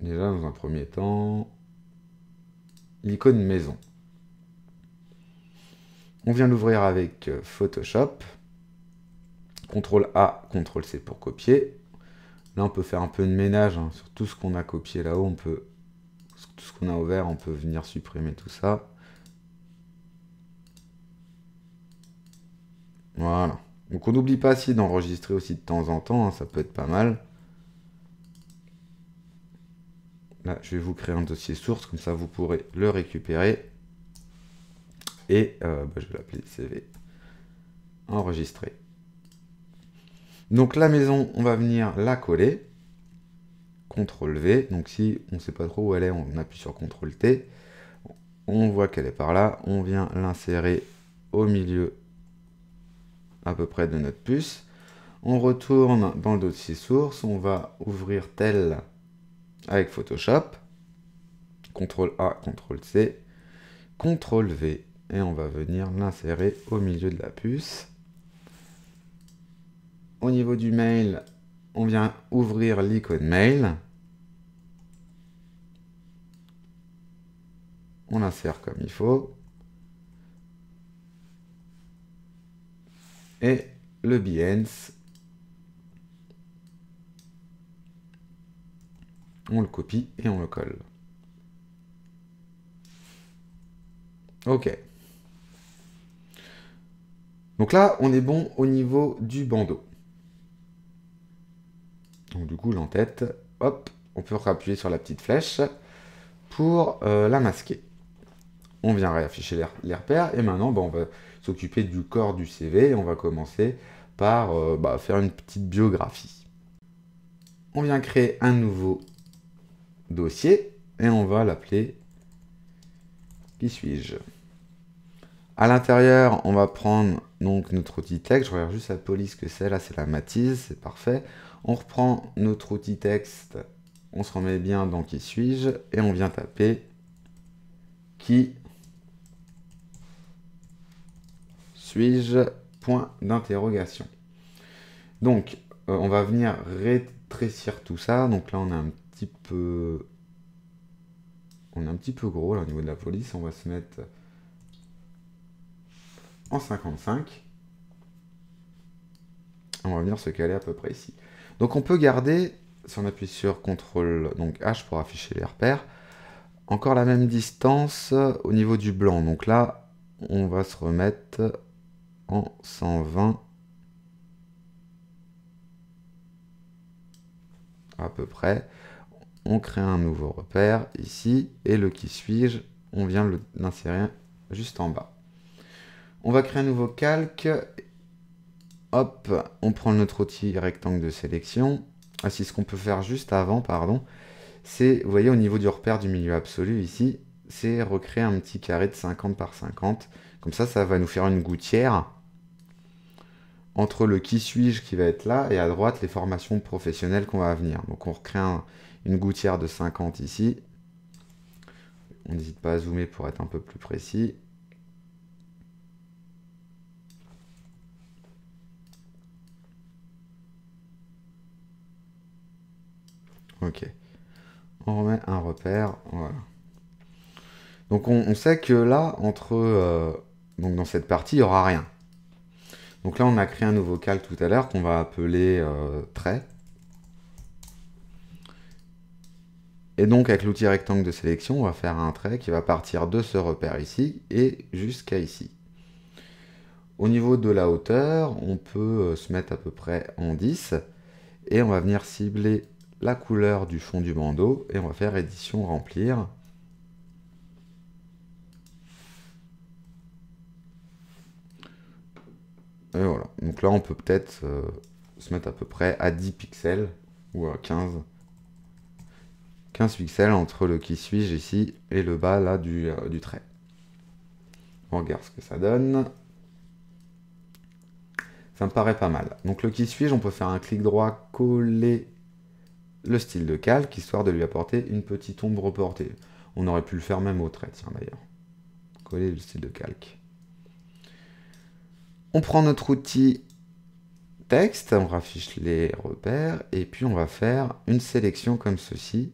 Déjà, dans un premier temps, l'icône maison. On vient l'ouvrir avec euh, Photoshop. CTRL A, CTRL C pour copier. Là, on peut faire un peu de ménage hein, sur tout ce qu'on a copié là-haut. On peut tout ce qu'on a ouvert, on peut venir supprimer tout ça. Voilà. Donc on n'oublie pas si d'enregistrer aussi de temps en temps, hein, ça peut être pas mal. Là, je vais vous créer un dossier source, comme ça vous pourrez le récupérer et euh, bah, je vais l'appeler CV Enregistrer. Donc la maison, on va venir la coller. CTRL V. Donc si on ne sait pas trop où elle est, on appuie sur CTRL T. On voit qu'elle est par là. On vient l'insérer au milieu à peu près de notre puce. On retourne dans le dossier source. On va ouvrir tel avec Photoshop. CTRL A, CTRL C, CTRL V et on va venir l'insérer au milieu de la puce. Au niveau du mail, on vient ouvrir l'icône mail. On l'insère comme il faut. Et le bien on le copie et on le colle. Ok. Donc là, on est bon au niveau du bandeau. Donc du coup, l'entête, hop, on peut appuyer sur la petite flèche pour euh, la masquer. On vient réafficher les, repères et maintenant, bah, on va s'occuper du corps du CV et on va commencer par euh, bah, faire une petite biographie. On vient créer un nouveau dossier et on va l'appeler « Qui suis-je » À l'intérieur, on va prendre donc notre outil texte. Je regarde juste la police que c'est. Là, c'est la matise, c'est parfait. On reprend notre outil texte. On se remet bien dans qui suis-je. Et on vient taper qui suis-je Point d'interrogation. Donc, euh, on va venir rétrécir tout ça. Donc là, on est un petit peu... On est un petit peu gros au niveau de la police. On va se mettre en 55. On va venir se caler à peu près ici. Donc on peut garder, si on appuie sur CTRL, donc H pour afficher les repères, encore la même distance au niveau du blanc. Donc là, on va se remettre en 120 à peu près. On crée un nouveau repère ici et le qui suis-je, on vient l'insérer juste en bas. On va créer un nouveau calque. Hop, on prend notre outil rectangle de sélection. Ah si, ce qu'on peut faire juste avant, pardon, c'est, vous voyez, au niveau du repère du milieu absolu ici, c'est recréer un petit carré de 50 par 50. Comme ça, ça va nous faire une gouttière entre le qui suis-je qui va être là et à droite les formations professionnelles qu'on va venir. Donc on recrée une gouttière de 50 ici. On n'hésite pas à zoomer pour être un peu plus précis. Ok. On remet un repère, voilà. Donc on, sait que là, entre euh, donc dans cette partie, il n'y aura rien. Donc là, on a créé un nouveau calque tout à l'heure qu'on va appeler euh, trait. Et donc avec l'outil rectangle de sélection, on va faire un trait qui va partir de ce repère ici et jusqu'à ici. Au niveau de la hauteur, on peut euh, se mettre à peu près en 10 et on va venir cibler la couleur du fond du bandeau et on va faire édition remplir. Et voilà. Donc là, on peut peut-être euh, se mettre à peu près à 10 pixels ou à 15. 15 pixels entre le qui suis-je ici et le bas là du, euh, du trait. On regarde ce que ça donne. Ça me paraît pas mal. Donc le qui suis-je, on peut faire un clic droit, coller le style de calque, histoire de lui apporter une petite ombre reportée. On aurait pu le faire même au trait, d'ailleurs. Coller le style de calque. On prend notre outil texte, on raffiche les repères, et puis on va faire une sélection comme ceci.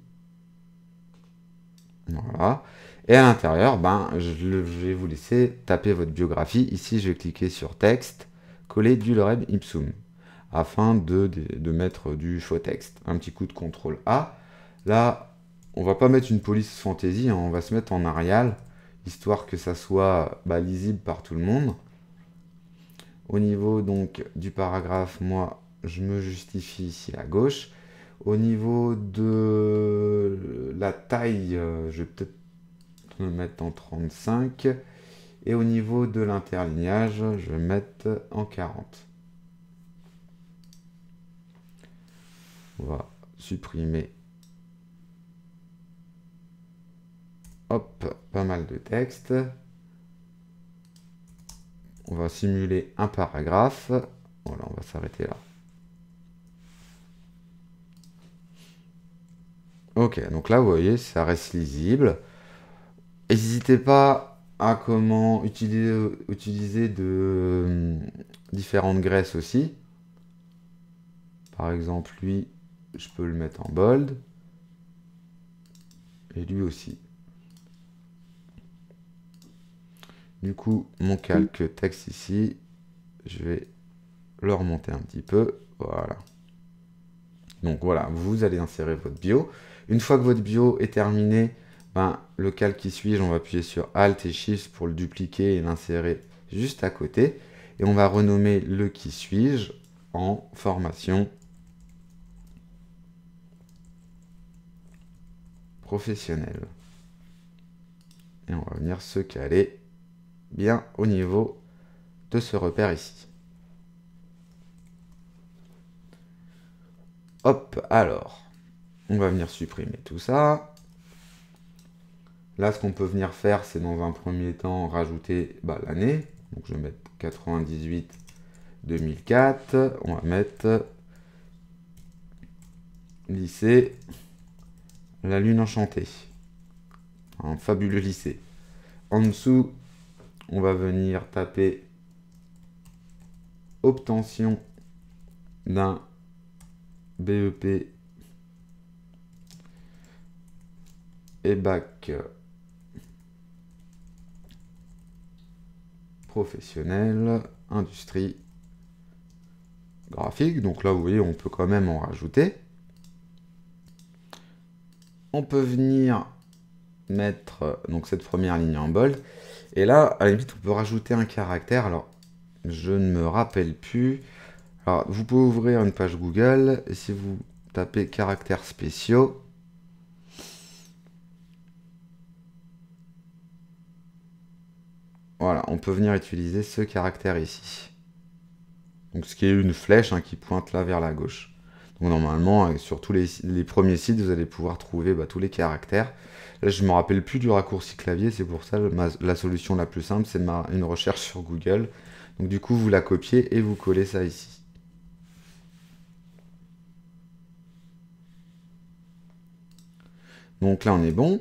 Voilà. Et à l'intérieur, ben, je vais vous laisser taper votre biographie. Ici, je vais cliquer sur texte, coller du lorem ipsum afin de, mettre du faux texte. Un petit coup de contrôle A. Là, on va pas mettre une police fantaisie, hein, on va se mettre en Arial, histoire que ça soit bah, lisible par tout le monde. Au niveau donc du paragraphe, moi, je me justifie ici à gauche. Au niveau de la taille, euh, je vais peut-être me mettre en 35. Et au niveau de l'interlignage, je vais mettre en 40. va supprimer hop, pas mal de texte. On va simuler un paragraphe. Voilà, on va s'arrêter là. Ok, donc là, vous voyez, ça reste lisible. N'hésitez pas à comment utiliser, utiliser de euh, différentes graisses aussi. Par exemple, lui, je peux le mettre en bold. Et lui aussi. Du coup, mon calque texte ici, je vais le remonter un petit peu. Voilà. Donc voilà, vous allez insérer votre bio. Une fois que votre bio est terminé, ben, le calque qui suis-je, on va appuyer sur Alt et Shift pour le dupliquer et l'insérer juste à côté. Et on va renommer le qui suis-je en formation professionnel. Et on va venir se caler bien au niveau de ce repère ici. Hop, alors, on va venir supprimer tout ça. Là, ce qu'on peut venir faire, c'est dans un premier temps rajouter bah, l'année. Donc, je vais mettre 98 2004. On va mettre lycée la Lune Enchantée. Un fabuleux lycée. En dessous, on va venir taper obtention d'un BEP et bac professionnel, industrie graphique. Donc là, vous voyez, on peut quand même en rajouter on peut venir mettre euh, donc cette première ligne en bold. Et là, à la limite, on peut rajouter un caractère. Alors, je ne me rappelle plus. Alors, vous pouvez ouvrir une page Google. Et si vous tapez caractères spéciaux, voilà, on peut venir utiliser ce caractère ici. Donc, ce qui est une flèche hein, qui pointe là vers la gauche. Donc normalement, sur tous les, premiers sites, vous allez pouvoir trouver bah, tous les caractères. Là, je ne me rappelle plus du raccourci clavier, c'est pour ça la solution la plus simple, c'est une recherche sur Google. Donc du coup, vous la copiez et vous collez ça ici. Donc là, on est bon.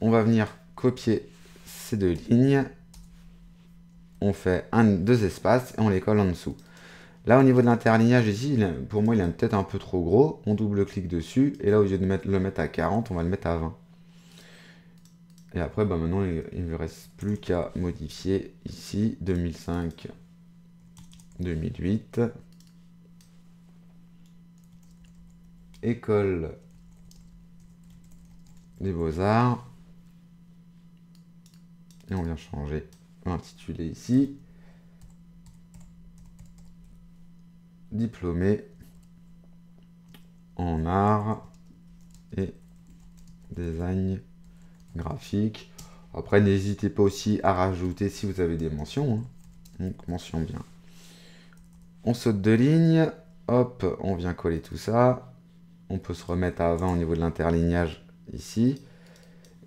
On va venir copier ces deux lignes. On fait un, deux espaces et on les colle en dessous. Là, au niveau de l'interlignage, ici, pour moi, il est peut-être un peu trop gros. On double-clique dessus. Et là, au lieu de le mettre à 40, on va le mettre à 20. Et après, bah, maintenant, il ne me reste plus qu'à modifier ici 2005, 2008. École des beaux-arts. Et on vient changer l'intitulé ici. diplômé en art et design graphique. Après, n'hésitez pas aussi à rajouter si vous avez des mentions. Hein. Donc, mention bien. On saute de ligne. Hop, on vient coller tout ça. On peut se remettre à avant au niveau de l'interlignage ici.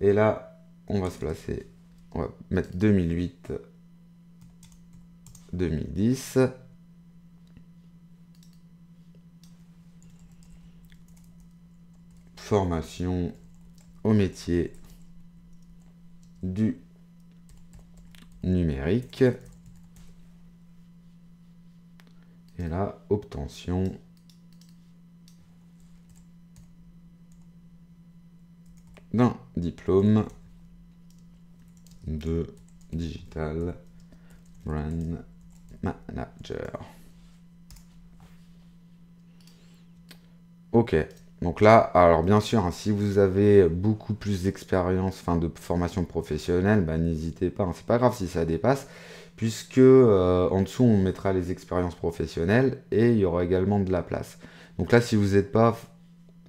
Et là, on va se placer. On va mettre 2008, 2010. formation au métier du numérique. Et la obtention d'un diplôme de digital brand manager. Ok, donc là, alors bien sûr, hein, si vous avez beaucoup plus d'expérience, enfin de formation professionnelle, bah, n'hésitez pas, hein. c'est pas grave si ça dépasse, puisque euh, en dessous on mettra les expériences professionnelles et il y aura également de la place. Donc là, si vous n'êtes pas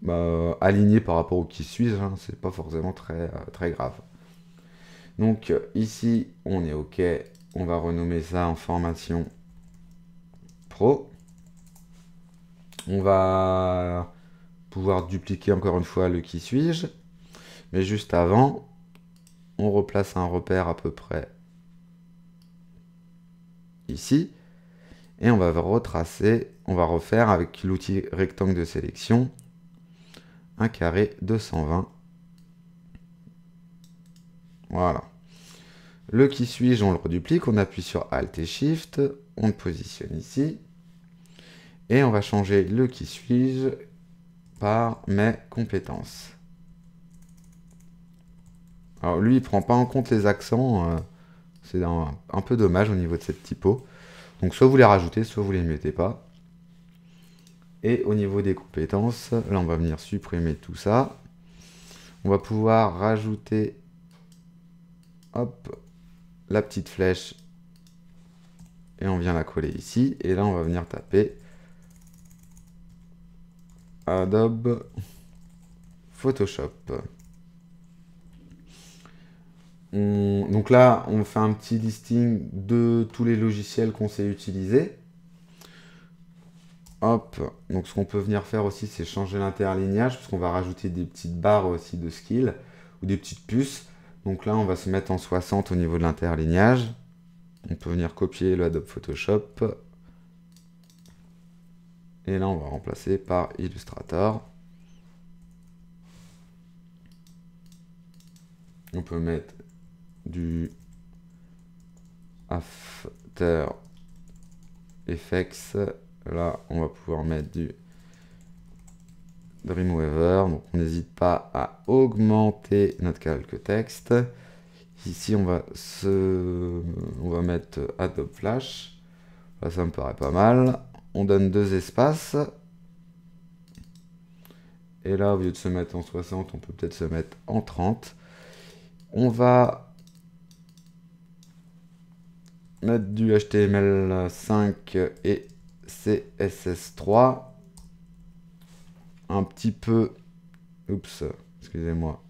bah, aligné par rapport au qui suis hein, c'est pas forcément très, euh, très grave. Donc ici, on est OK, on va renommer ça en formation pro. On va pouvoir dupliquer encore une fois le qui suis-je. Mais juste avant, on replace un repère à peu près ici. Et on va retracer, on va refaire avec l'outil rectangle de sélection un carré de 120. Voilà. Le qui suis-je, on le duplique, on appuie sur Alt et Shift, on le positionne ici. Et on va changer le qui suis-je par mes compétences. Alors lui, il prend pas en compte les accents. Euh, c'est un, un, peu dommage au niveau de cette typo. Donc soit vous les rajoutez, soit vous les mettez pas. Et au niveau des compétences, là on va venir supprimer tout ça. On va pouvoir rajouter hop, la petite flèche et on vient la coller ici. Et là on va venir taper Adobe Photoshop. donc là, on fait un petit listing de tous les logiciels qu'on sait utiliser. Hop, donc ce qu'on peut venir faire aussi, c'est changer l'interlignage, parce qu'on va rajouter des petites barres aussi de skill, ou des petites puces. Donc là, on va se mettre en 60 au niveau de l'interlignage. On peut venir copier le Adobe Photoshop, et là, on va remplacer par Illustrator. On peut mettre du After Effects. Là, on va pouvoir mettre du Dreamweaver. Donc, on n'hésite pas à augmenter notre calque texte. Ici, on va, se... on va mettre Adobe Flash. Là, ça me paraît pas mal on donne deux espaces. Et là, au lieu de se mettre en 60, on peut peut-être se mettre en 30. On va mettre du HTML5 et CSS3. Un petit peu... Oups, excusez-moi.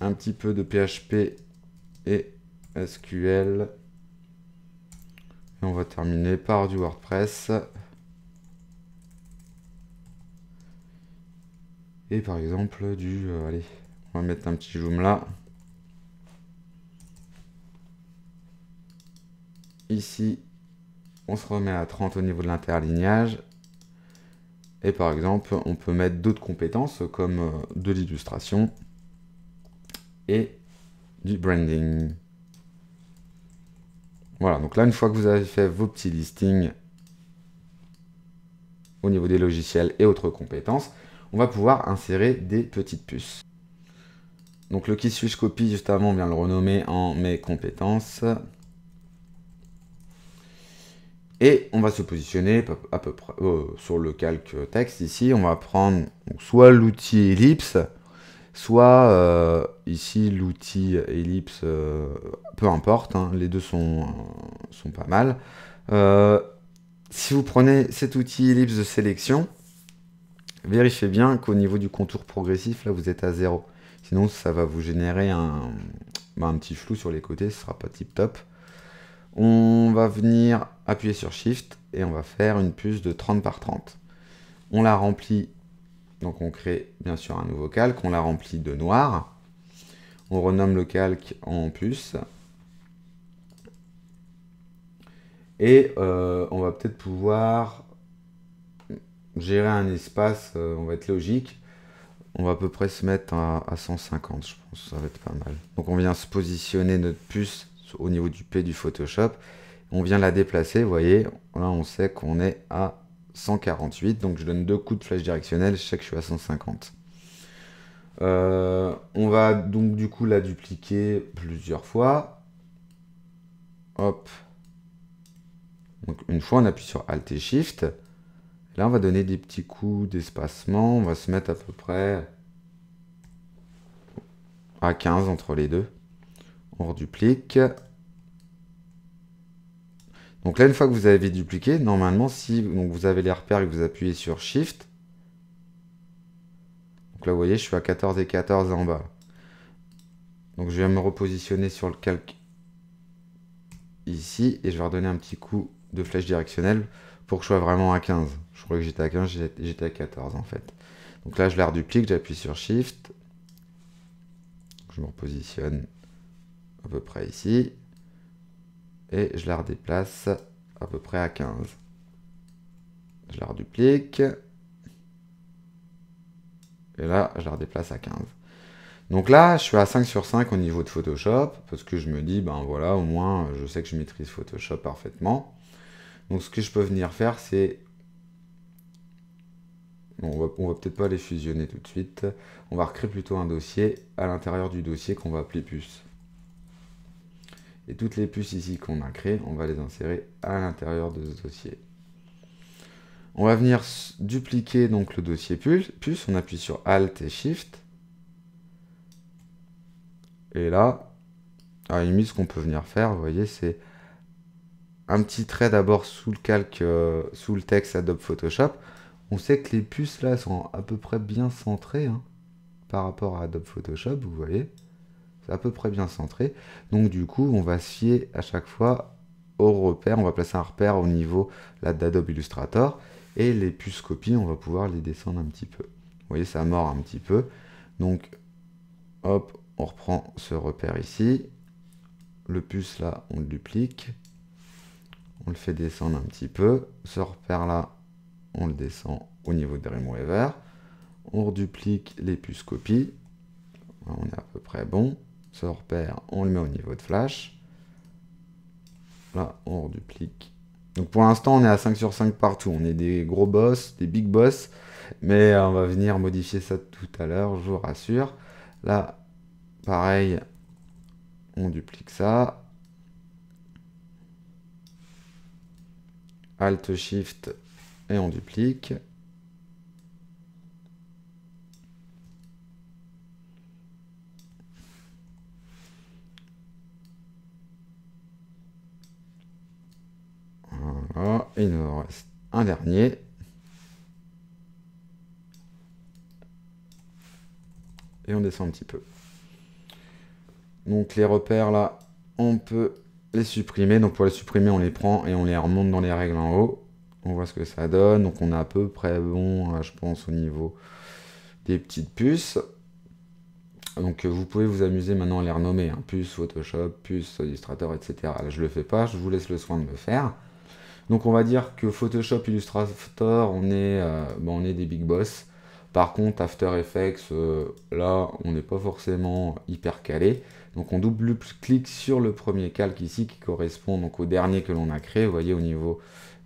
Un petit peu de PHP et SQL on va terminer par du WordPress. Et par exemple du... Euh, allez, on va mettre un petit zoom là. Ici, on se remet à 30 au niveau de l'interlignage. Et par exemple, on peut mettre d'autres compétences comme euh, de l'illustration et du branding. Voilà, donc là, une fois que vous avez fait vos petits listings au niveau des logiciels et autres compétences, on va pouvoir insérer des petites puces. Donc le qui suis-je copie, juste avant, on vient le renommer en mes compétences. Et on va se positionner à peu près euh, sur le calque texte ici. On va prendre soit l'outil ellipse, soit euh, ici l'outil ellipse, euh, peu importe, hein, les deux sont, euh, sont pas mal. si vous prenez cet outil ellipse de sélection, vérifiez bien qu'au niveau du contour progressif, là vous êtes à zéro. Sinon ça va vous générer un, bah, un petit flou sur les côtés, ce sera pas tip top. On va venir appuyer sur Shift et on va faire une puce de 30 par 30. On la remplit donc on crée bien sûr un nouveau calque, on la remplit de noir. On renomme le calque en puce. Et euh, on va peut-être pouvoir gérer un espace, euh, on va être logique. On va à peu près se mettre à, 150, je pense, ça va être pas mal. Donc on vient se positionner notre puce au niveau du P du Photoshop. On vient la déplacer, vous voyez, là on sait qu'on est à 148. Donc je donne deux coups de flèche directionnelle, je sais que je suis à 150. Euh, on va donc du coup la dupliquer plusieurs fois. Hop. Donc une fois on appuie sur Alt et Shift. Là on va donner des petits coups d'espacement. On va se mettre à peu près à 15 entre les deux. On reduplique. Donc là, une fois que vous avez dupliqué, normalement, si vous avez les repères et que vous appuyez sur Shift, donc là, vous voyez, je suis à 14 et 14 en bas. Donc je vais me repositionner sur le calque ici et je vais redonner un petit coup de flèche directionnelle pour que je sois vraiment à 15. Je croyais que j'étais à 15, j'étais à 14 en fait. Donc là, je la reduplique, j'appuie sur Shift. Je me repositionne à peu près ici et je la redéplace à peu près à 15. Je la reduplique. Et là, je la redéplace à 15. Donc là, je suis à 5 sur 5 au niveau de Photoshop, parce que je me dis, ben voilà, au moins, je sais que je maîtrise Photoshop parfaitement. Donc ce que je peux venir faire, c'est... on va, on va peut-être pas les fusionner tout de suite. On va recréer plutôt un dossier à l'intérieur du dossier qu'on va appeler puce. Et toutes les puces ici qu'on a créées, on va les insérer à l'intérieur de ce dossier. On va venir dupliquer donc le dossier puce, on appuie sur Alt et Shift. Et là, à la limite, ce qu'on peut venir faire, vous voyez, c'est un petit trait d'abord sous le calque, euh, sous le texte Adobe Photoshop. On sait que les puces là sont à peu près bien centrées hein, par rapport à Adobe Photoshop, vous voyez. C'est à peu près bien centré. Donc du coup, on va se fier à chaque fois au repère. On va placer un repère au niveau d'Adobe Illustrator. Et les puces copies, on va pouvoir les descendre un petit peu. Vous voyez, ça mord un petit peu. Donc, hop, on reprend ce repère ici. Le puce là, on le duplique. On le fait descendre un petit peu. Ce repère là, on le descend au niveau des Dreamweaver. On reduplique les puces copies. On est à peu près bon ce repère, on le met au niveau de flash. Là, on duplique. Donc pour l'instant, on est à 5 sur 5 partout. On est des gros boss, des big boss. Mais euh, on va venir modifier ça tout à l'heure, je vous rassure. Là, pareil, on duplique ça. Alt-Shift et on duplique. il nous reste un dernier. Et on descend un petit peu. Donc les repères là, on peut les supprimer. Donc pour les supprimer, on les prend et on les remonte dans les règles en haut. On voit ce que ça donne. Donc on est à peu près bon, euh, je pense, au niveau des petites puces. Donc euh, vous pouvez vous amuser maintenant à les renommer. Hein. Puce Photoshop, puce Illustrator, etc. Je je le fais pas, je vous laisse le soin de me faire. Donc on va dire que Photoshop, Illustrator, on est, euh, ben, on est des big boss. Par contre, After Effects, euh, là, on n'est pas forcément hyper calé. Donc on double-clique sur le premier calque ici qui correspond donc au dernier que l'on a créé, vous voyez, au niveau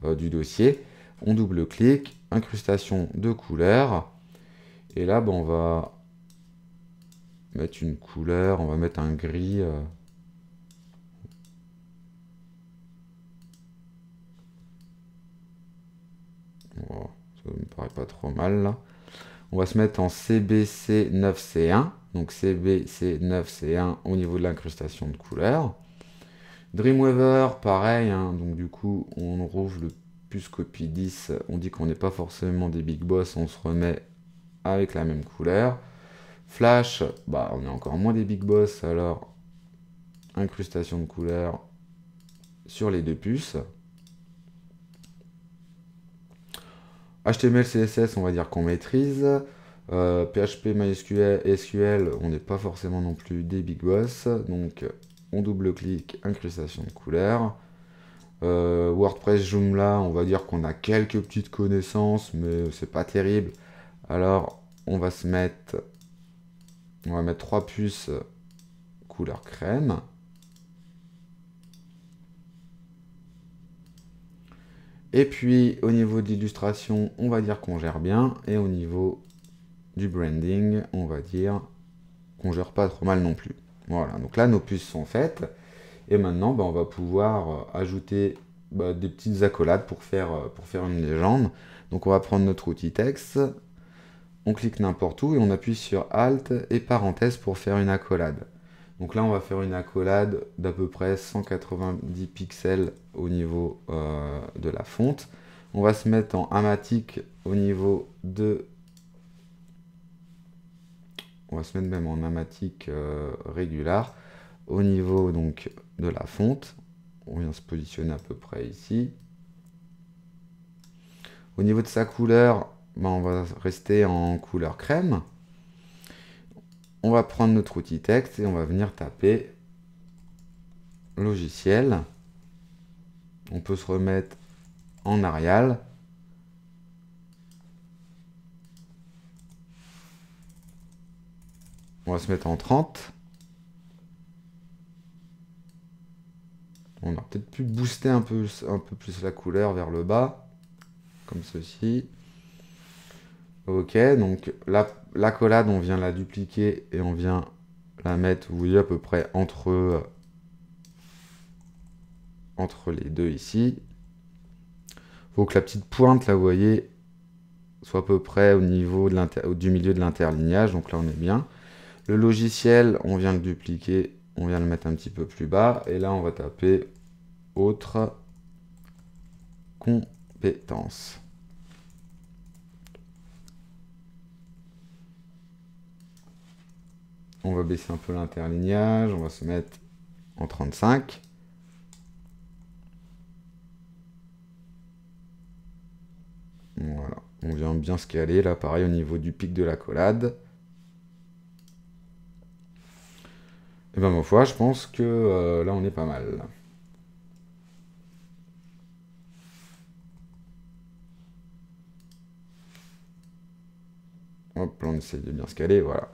euh, du dossier. On double-clique, incrustation de couleur. Et là, ben, on va mettre une couleur, on va mettre un gris ça me paraît pas trop mal là. On va se mettre en CBC9C1. Donc CBC9C1 au niveau de l'incrustation de couleur. Dreamweaver, pareil. Hein. donc du coup, on rouvre le puce copie 10. On dit qu'on n'est pas forcément des big boss. On se remet avec la même couleur. Flash, bah on est encore moins des big boss. Alors, incrustation de couleur sur les deux puces. HTML, CSS, on va dire qu'on maîtrise. PHP, euh, MySQL, SQL, on n'est pas forcément non plus des big boss. Donc, on double-clique, incrustation de couleurs. Euh, WordPress, Joomla, on va dire qu'on a quelques petites connaissances, mais c'est pas terrible. Alors, on va se mettre... On va mettre trois puces couleur crème. Et puis au niveau d'illustration, on va dire qu'on gère bien. Et au niveau du branding, on va dire qu'on gère pas trop mal non plus. Voilà, donc là nos puces sont faites. Et maintenant, bah, on va pouvoir euh, ajouter bah, des petites accolades pour faire, euh, pour faire une légende. Donc on va prendre notre outil texte, on clique n'importe où et on appuie sur Alt et parenthèse pour faire une accolade. Donc là, on va faire une accolade d'à peu près 190 pixels au niveau euh, de la fonte. On va se mettre en amatique au niveau de... On va se mettre même en amatique euh, au niveau donc de la fonte. On vient se positionner à peu près ici. Au niveau de sa couleur, ben, on va rester en couleur crème on va prendre notre outil texte et on va venir taper logiciel. On peut se remettre en Arial. On va se mettre en 30. On a peut-être pu booster un peu, un peu plus la couleur vers le bas, comme ceci. Ok, donc la, on vient la dupliquer et on vient la mettre, vous voyez, à peu près entre, euh, entre les deux ici. Faut que la petite pointe, là, vous voyez, soit à peu près au niveau du milieu de l'interlignage, donc là, on est bien. Le logiciel, on vient le dupliquer, on vient le mettre un petit peu plus bas, et là, on va taper « Autre compétence ». On va baisser un peu l'interlignage, on va se mettre en 35. Voilà, on vient bien se caler là, pareil au niveau du pic de la collade. Et eh ben ma foi, je pense que euh, là on est pas mal. Hop, on essaye de bien se caler, voilà.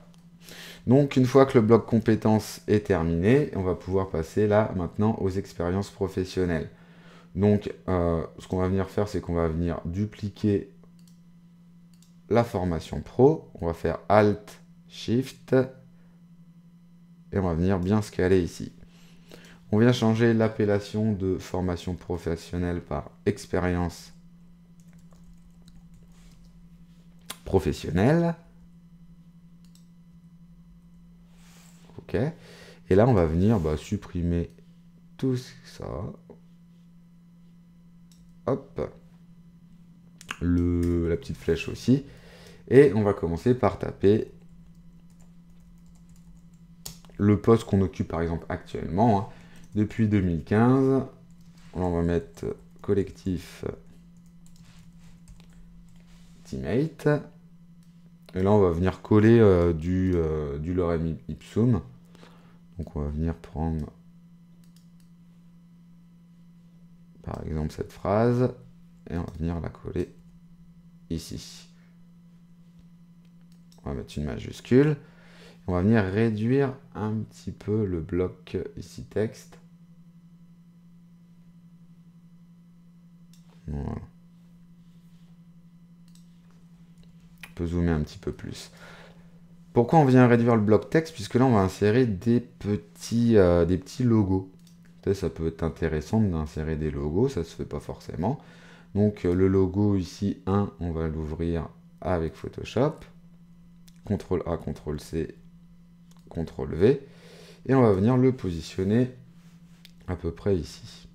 Donc une fois que le bloc compétences est terminé, on va pouvoir passer là maintenant aux expériences professionnelles. Donc euh, ce qu'on va venir faire, c'est qu'on va venir dupliquer la formation pro. On va faire Alt Shift et on va venir bien scaler ici. On vient changer l'appellation de formation professionnelle par expérience professionnelle. Et là, on va venir bah, supprimer tout ça. Hop. la petite flèche aussi. Et on va commencer par taper le poste qu'on occupe par exemple actuellement. Hein. Depuis 2015, on va mettre collectif teammate. Et là, on va venir coller euh, du, euh, du lorem ipsum. Donc on va venir prendre par exemple cette phrase et on va venir la coller ici. On va mettre une majuscule. On va venir réduire un petit peu le bloc ici texte. On peut zoomer un petit peu plus. Pourquoi on vient réduire le bloc texte Puisque là, on va insérer des petits, euh, des petits logos. Ça peut être intéressant d'insérer des logos, ça ne se fait pas forcément. Donc euh, le logo ici 1, on va l'ouvrir avec Photoshop. CTRL A, CTRL C, CTRL V. Et on va venir le positionner à peu près ici.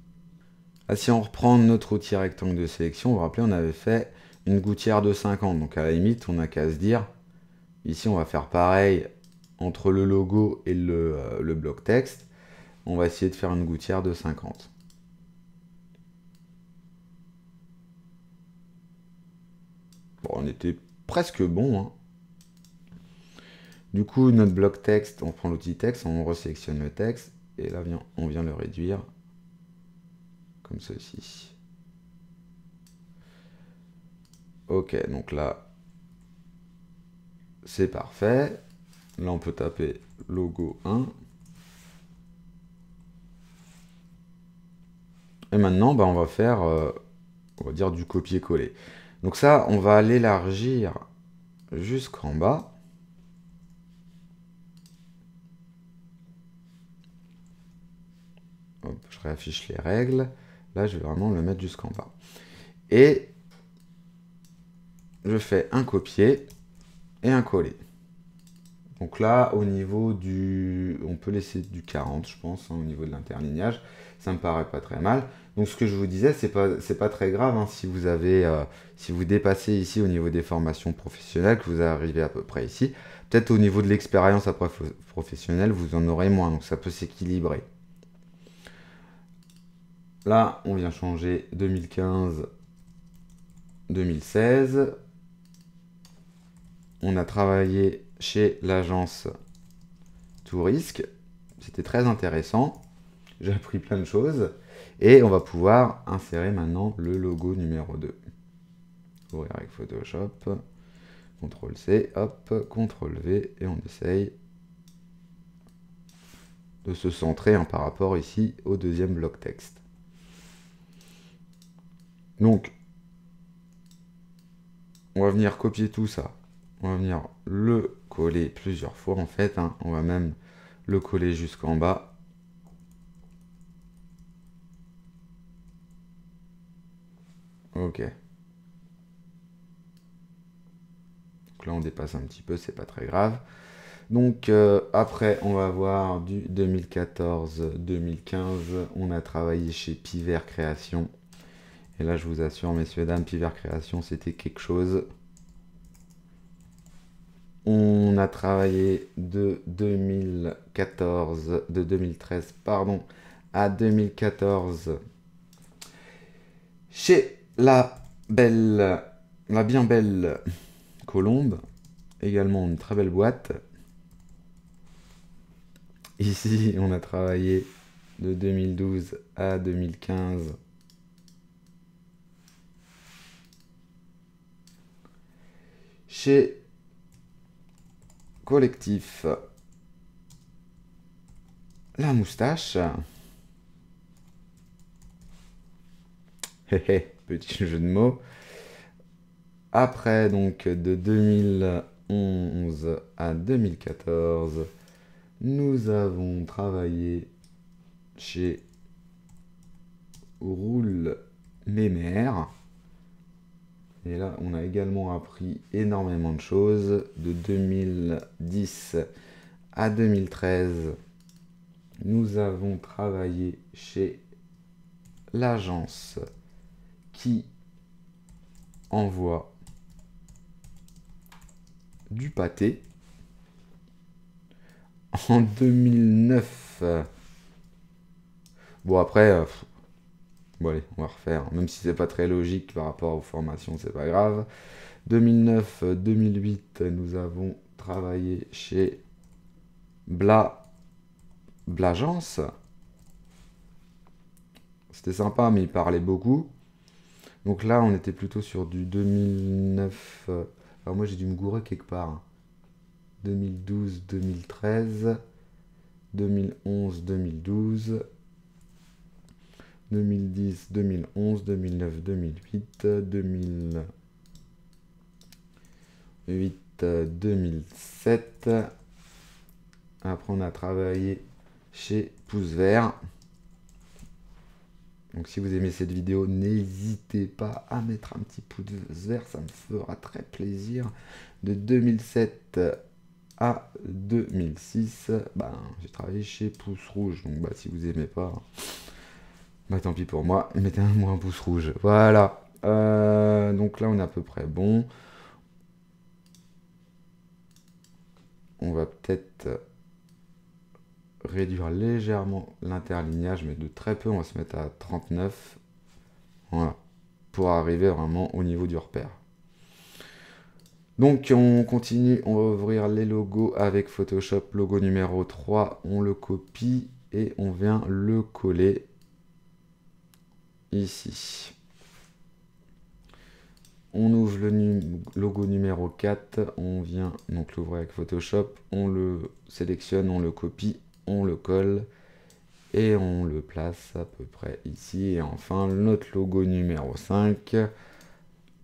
Ah, si on reprend notre outil rectangle de sélection, vous vous rappelez, on avait fait une gouttière de 50. Donc à la limite, on n'a qu'à se dire, Ici, on va faire pareil entre le logo et euh, le, bloc texte. On va essayer de faire une gouttière de 50. Bon, on était presque bon. Hein. Du coup, notre bloc texte, on prend l'outil texte, on resélectionne le texte, et là, on vient le réduire comme ceci. Ok, donc là, c'est parfait. Là, on peut taper logo 1. Et maintenant, bah, on va faire, euh, on va dire, du copier-coller. Donc ça, on va l'élargir jusqu'en bas. je réaffiche les règles. Là, je vais vraiment le mettre jusqu'en bas. Et je fais un copier et un collé. Donc là, au niveau du... On peut laisser du 40, je pense, hein, au niveau de l'interlignage. Ça me paraît pas très mal. Donc ce que je vous disais, c'est pas, pas très grave hein, si vous avez... Euh, si vous dépassez ici au niveau des formations professionnelles, que vous arrivez à peu près ici. Peut-être au niveau de l'expérience professionnelle, vous en aurez moins. Donc ça peut s'équilibrer. Là, on vient changer 2015... 2016, on a travaillé chez l'agence Tourisque. C'était très intéressant. J'ai appris plein de choses. Et on va pouvoir insérer maintenant le logo numéro 2. Ouvrir avec Photoshop. CTRL C, hop, CTRL V, et on essaye de se centrer hein, par rapport ici au deuxième bloc texte. Donc, on va venir copier tout ça on va venir le coller plusieurs fois en fait. Hein. On va même le coller jusqu'en bas. Ok. là, on dépasse un petit peu, c'est pas très grave. Donc euh, après, on va voir du 2014-2015. On a travaillé chez Piver Création. Et là, je vous assure, messieurs, dames, Piver Création, c'était quelque chose. On a travaillé de 2014, de 2013, pardon, à 2014 chez la belle, la bien belle Colombe, également une très belle boîte. Ici, on a travaillé de 2012 à 2015. Chez collectif. La moustache. petit jeu de mots. Après, donc, de 2011 à 2014, nous avons travaillé chez Roule Mémère. Et là, on a également appris énormément de choses. De 2010 à 2013, nous avons travaillé chez l'agence qui envoie du pâté. En 2009, bon après, euh, Bon allez, on va refaire, même si c'est pas très logique par rapport aux formations, c'est pas grave. 2009-2008, nous avons travaillé chez Bla Blagence. C'était sympa, mais il parlait beaucoup. Donc là, on était plutôt sur du 2009. alors euh, moi, j'ai dû me gourer quelque part. 2012, 2013, 2011, 2012. 2010, 2011, 2009, 2008, 2008, 2007. apprendre à travailler chez Pouce Vert. Donc si vous aimez cette vidéo, n'hésitez pas à mettre un petit pouce vert, ça me fera très plaisir. De 2007 à 2006, ben, j'ai travaillé chez Pouce Rouge, donc bah, si vous aimez pas, hein. Bah, tant pis pour moi, mettez-moi un pouce rouge. Voilà. Euh, donc là, on est à peu près bon. On va peut-être réduire légèrement l'interlignage, mais de très peu. On va se mettre à 39. Voilà. Pour arriver vraiment au niveau du repère. Donc on continue, on va ouvrir les logos avec Photoshop, logo numéro 3, on le copie et on vient le coller ici. On ouvre le logo numéro 4, on vient donc l'ouvrir avec Photoshop, on le sélectionne, on le copie, on le colle et on le place à peu près ici. Et enfin, notre logo numéro 5,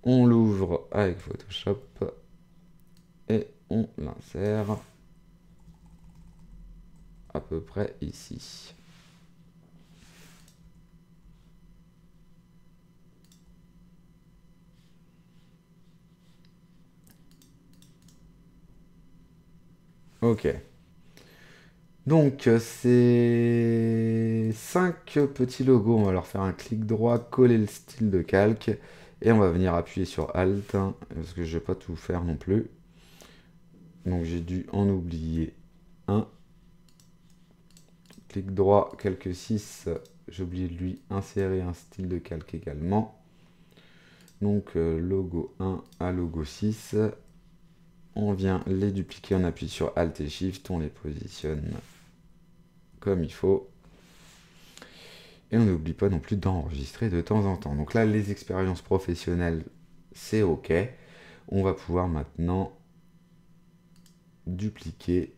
on l'ouvre avec Photoshop et on l'insère à peu près ici. Ok. Donc, euh, c'est cinq petits logos. On va leur faire un clic droit, coller le style de calque. Et on va venir appuyer sur Alt, hein, parce que je ne vais pas tout faire non plus. Donc, j'ai dû en oublier un. Clic droit, calque 6. J'ai oublié de lui insérer un style de calque également. Donc, euh, logo 1 à logo 6 on vient les dupliquer, on appuie sur Alt et Shift, on les positionne comme il faut. Et on n'oublie pas non plus d'enregistrer de temps en temps. Donc là, les expériences professionnelles, c'est OK. On va pouvoir maintenant dupliquer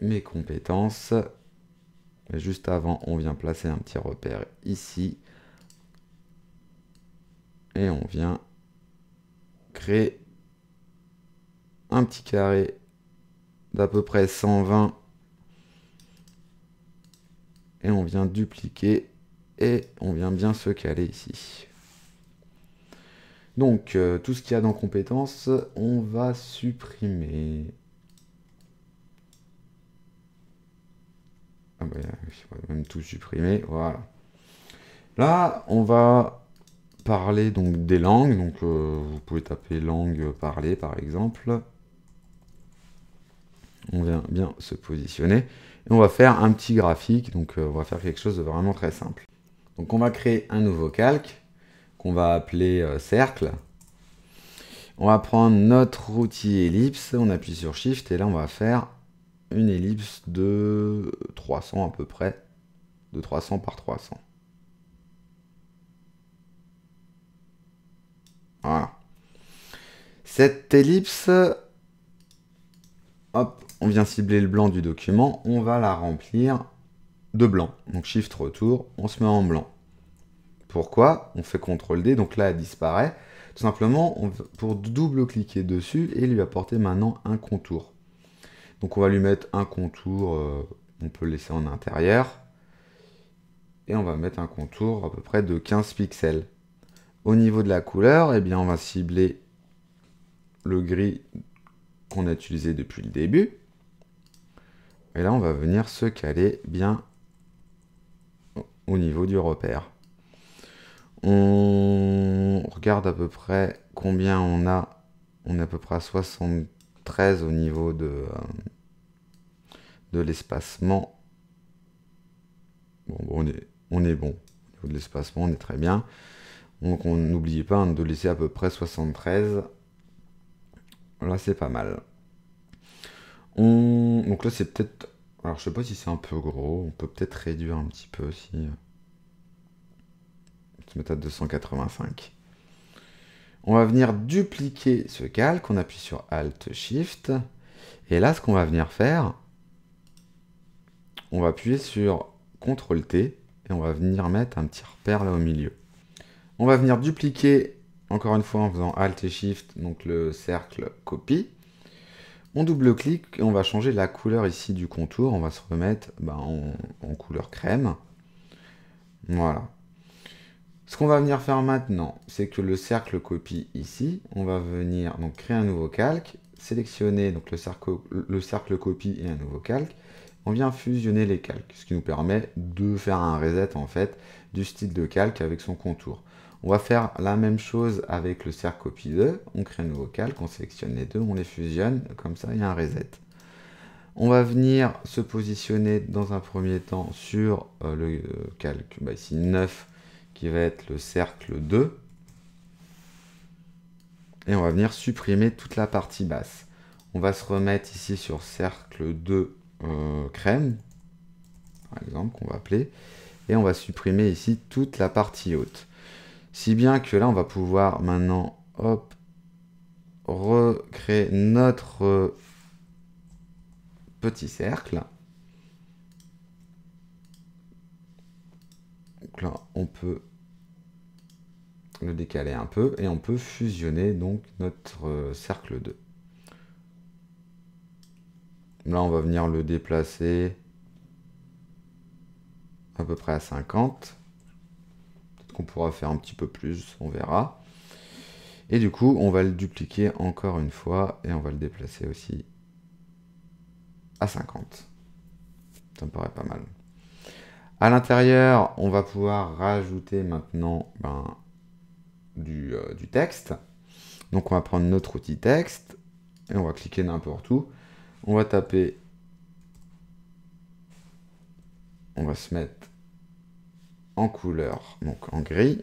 mes compétences. juste avant, on vient placer un petit repère ici. Et on vient créer un petit carré d'à peu près 120 et on vient dupliquer et on vient bien se caler ici. Donc euh, tout ce qu'il y a dans compétences, on va supprimer. Ah bah, même tout supprimer, voilà. Là, on va parler donc des langues, donc euh, vous pouvez taper langue parler par exemple on vient bien se positionner. Et on va faire un petit graphique, donc euh, on va faire quelque chose de vraiment très simple. Donc on va créer un nouveau calque qu'on va appeler euh, cercle. On va prendre notre outil ellipse, on appuie sur Shift et là on va faire une ellipse de 300 à peu près, de 300 par 300. Voilà. Cette ellipse, hop, on vient cibler le blanc du document, on va la remplir de blanc. Donc Shift retour, on se met en blanc. Pourquoi On fait CTRL D, donc là elle disparaît. Tout simplement pour double-cliquer dessus et lui apporter maintenant un contour. Donc on va lui mettre un contour, euh, on peut le laisser en intérieur. Et on va mettre un contour à peu près de 15 pixels. Au niveau de la couleur, eh bien on va cibler le gris qu'on a utilisé depuis le début. Et là, on va venir se caler bien au niveau du repère. On regarde à peu près combien on a. On est à peu près à 73 au niveau de, euh, de l'espacement. Bon, on est, on est bon. Au niveau de l'espacement, on est très bien. Donc on n'oublie pas hein, de laisser à peu près 73. Là, c'est pas mal. Hmm, donc là, c'est peut-être. Alors, je sais pas si c'est un peu gros. On peut peut-être réduire un petit peu aussi. On se mettre à 285. On va venir dupliquer ce calque. On appuie sur Alt Shift. Et là, ce qu'on va venir faire, on va appuyer sur CTRL T et on va venir mettre un petit repère là au milieu. On va venir dupliquer, encore une fois en faisant Alt Shift, donc le cercle copie. On double-clique et on va changer la couleur ici du contour. On va se remettre bah, en, couleur crème. Voilà. Ce qu'on va venir faire maintenant, c'est que le cercle copie ici. On va venir donc créer un nouveau calque, sélectionner donc le cercle, le cercle copie et un nouveau calque. On vient fusionner les calques, ce qui nous permet de faire un reset en fait du style de calque avec son contour. On va faire la même chose avec le cercle copie 2. On crée un nouveau calque, on sélectionne les deux, on les fusionne. Comme ça, il y a un reset. On va venir se positionner dans un premier temps sur euh, le euh, calque bah, ici 9 qui va être le cercle 2. Et on va venir supprimer toute la partie basse. On va se remettre ici sur cercle 2 euh, crème, par exemple, qu'on va appeler. Et on va supprimer ici toute la partie haute. Si bien que là, on va pouvoir maintenant, hop, recréer notre petit cercle. Donc là, on peut le décaler un peu et on peut fusionner donc notre cercle 2. Là, on va venir le déplacer à peu près à 50. On pourra faire un petit peu plus, on verra. Et du coup, on va le dupliquer encore une fois et on va le déplacer aussi à 50. Ça me paraît pas mal. À l'intérieur, on va pouvoir rajouter maintenant ben, du, euh, du, texte. Donc on va prendre notre outil texte et on va cliquer n'importe où. On va taper, on va se mettre en couleur, donc en gris.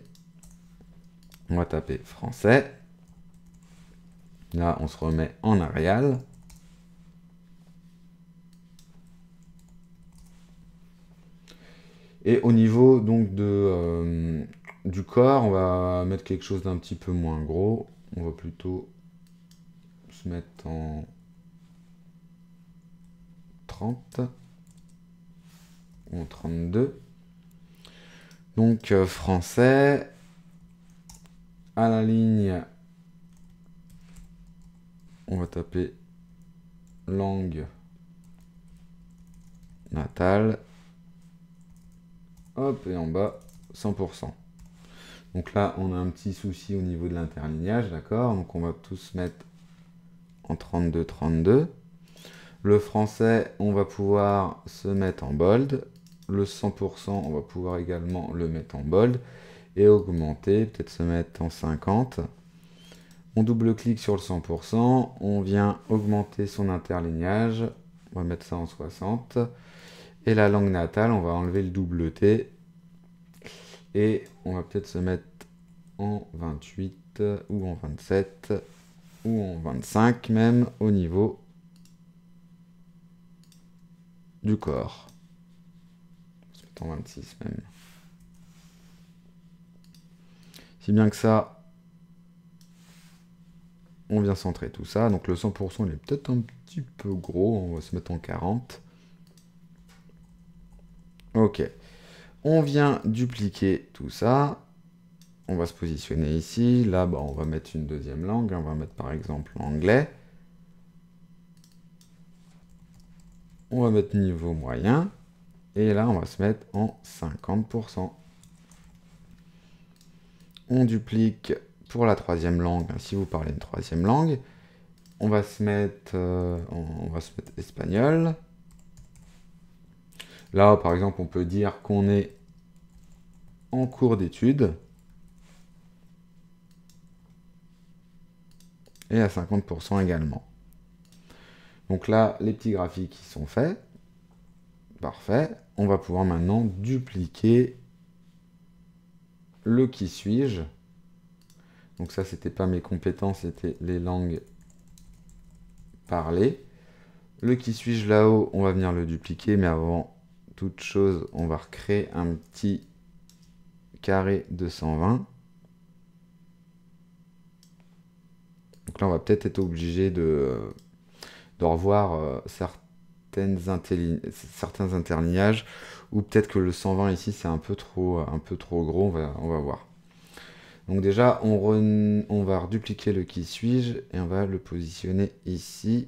On va taper français. Là, on se remet en Arial. Et au niveau donc de, euh, du corps, on va mettre quelque chose d'un petit peu moins gros. On va plutôt se mettre en 30 ou en 32. Donc euh, français à la ligne. On va taper langue natale. Hop, et en bas, 100%. Donc là, on a un petit souci au niveau de l'interlignage, d'accord Donc on va tous mettre en 32-32. Le français, on va pouvoir se mettre en bold le 100%, on va pouvoir également le mettre en bold et augmenter, peut-être se mettre en 50. On double-clique sur le 100%, on vient augmenter son interlignage, on va mettre ça en 60. Et la langue natale, on va enlever le double T et on va peut-être se mettre en 28 ou en 27 ou en 25 même au niveau du corps. 26 même. Si bien que ça, on vient centrer tout ça. Donc le 100% il est peut-être un petit peu gros, on va se mettre en 40. Ok. On vient dupliquer tout ça. On va se positionner ici. Là, bah, on va mettre une deuxième langue. On va mettre par exemple l'anglais. On va mettre niveau moyen. Et là, on va se mettre en 50%. On duplique pour la troisième langue, hein, si vous parlez une troisième langue. On va se mettre, euh, on, va espagnol. Là, par exemple, on peut dire qu'on est en cours d'études. Et à 50% également. Donc là, les petits graphiques sont faits. Parfait on va pouvoir maintenant dupliquer le qui suis-je. Donc ça, c'était pas mes compétences, c'était les langues parlées. Le qui suis-je là-haut, on va venir le dupliquer, mais avant toute chose, on va recréer un petit carré de 220. Donc là, on va peut-être être obligé de, de revoir euh, certains certaines certains interlignages, ou peut-être que le 120 ici c'est un peu trop, un peu trop gros, on va, on va voir. Donc déjà, on, re, on va dupliquer le qui suis-je et on va le positionner ici.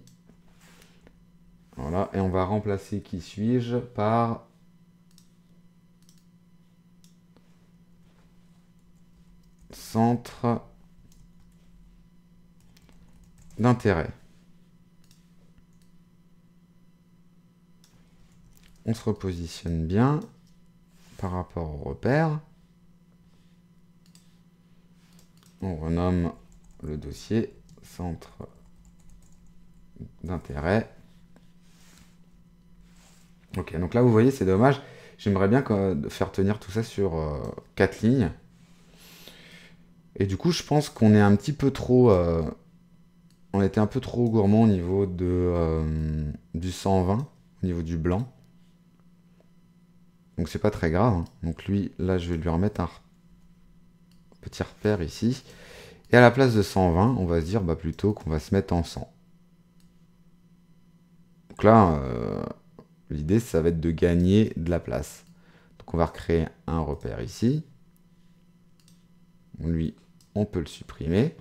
Voilà, et on va remplacer qui suis-je par centre d'intérêt. on se repositionne bien par rapport au repère. On renomme le dossier centre d'intérêt. Ok, donc là vous voyez, c'est dommage. J'aimerais bien faire tenir tout ça sur euh, quatre lignes. Et du coup, je pense qu'on est un petit peu trop... Euh, on était un peu trop gourmand au niveau de, euh, du 120, au niveau du blanc. Donc c'est pas très grave. Donc lui, là, je vais lui remettre un petit repère ici. Et à la place de 120, on va se dire bah, plutôt qu'on va se mettre en 100. Donc là, euh, l'idée, ça va être de gagner de la place. Donc on va recréer un repère ici. Lui, on peut le supprimer.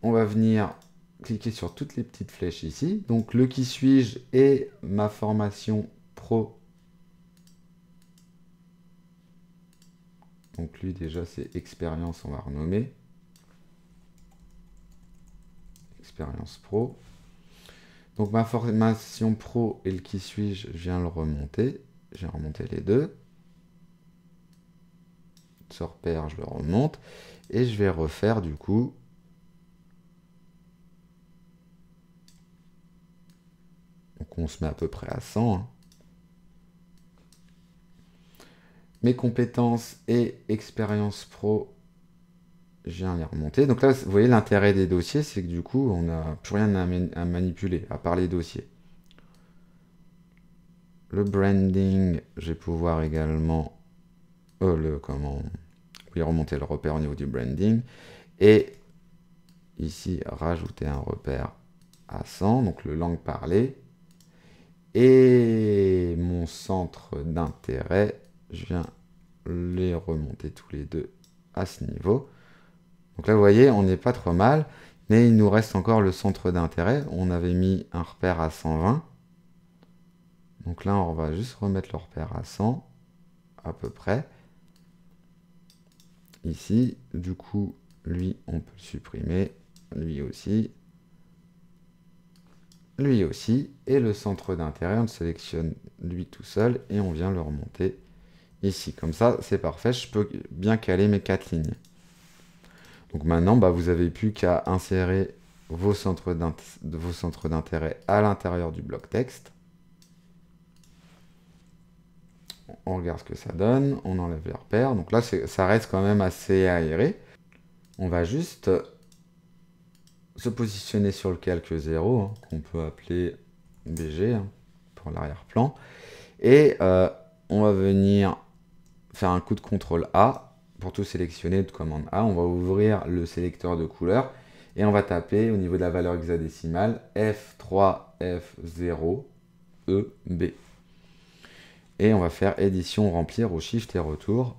On va venir cliquer sur toutes les petites flèches ici. Donc le qui suis-je et ma formation pro. Donc lui déjà c'est expérience, on va renommer. Expérience pro. Donc ma formation pro et le qui suis-je, viens le remonter. J'ai remonté les deux. Sur pair, je le remonte. Et je vais refaire du coup donc on se met à peu près à 100. mes compétences et expérience pro, j'ai viens les remonter. Donc là, vous voyez, l'intérêt des dossiers, c'est que du coup, on n'a plus rien à, manipuler, à part les dossiers. Le branding, je vais pouvoir également... Oh, le, comment... Oui, remonter le repère au niveau du branding. Et ici, rajouter un repère à 100, donc le langue parlée. Et mon centre d'intérêt, je viens les remonter tous les deux à ce niveau. Donc là, vous voyez, on n'est pas trop mal, mais il nous reste encore le centre d'intérêt. On avait mis un repère à 120. Donc là, on va juste remettre le repère à 100, à peu près. Ici, du coup, lui, on peut le supprimer. Lui aussi. Lui aussi. Et le centre d'intérêt, on le sélectionne lui tout seul et on vient le remonter ici. Comme ça, c'est parfait, je peux bien caler mes quatre lignes. Donc maintenant, bah, vous n'avez plus qu'à insérer vos centres d'intérêt à l'intérieur du bloc texte. On regarde ce que ça donne, on enlève les repères. Donc là, ça reste quand même assez aéré. On va juste se positionner sur le calque 0, hein, qu'on peut appeler BG hein, pour l'arrière-plan. Et euh, on va venir faire un coup de contrôle A pour tout sélectionner de commande A. On va ouvrir le sélecteur de couleurs et on va taper au niveau de la valeur hexadécimale F3F0EB. Et on va faire édition remplir au shift et retour.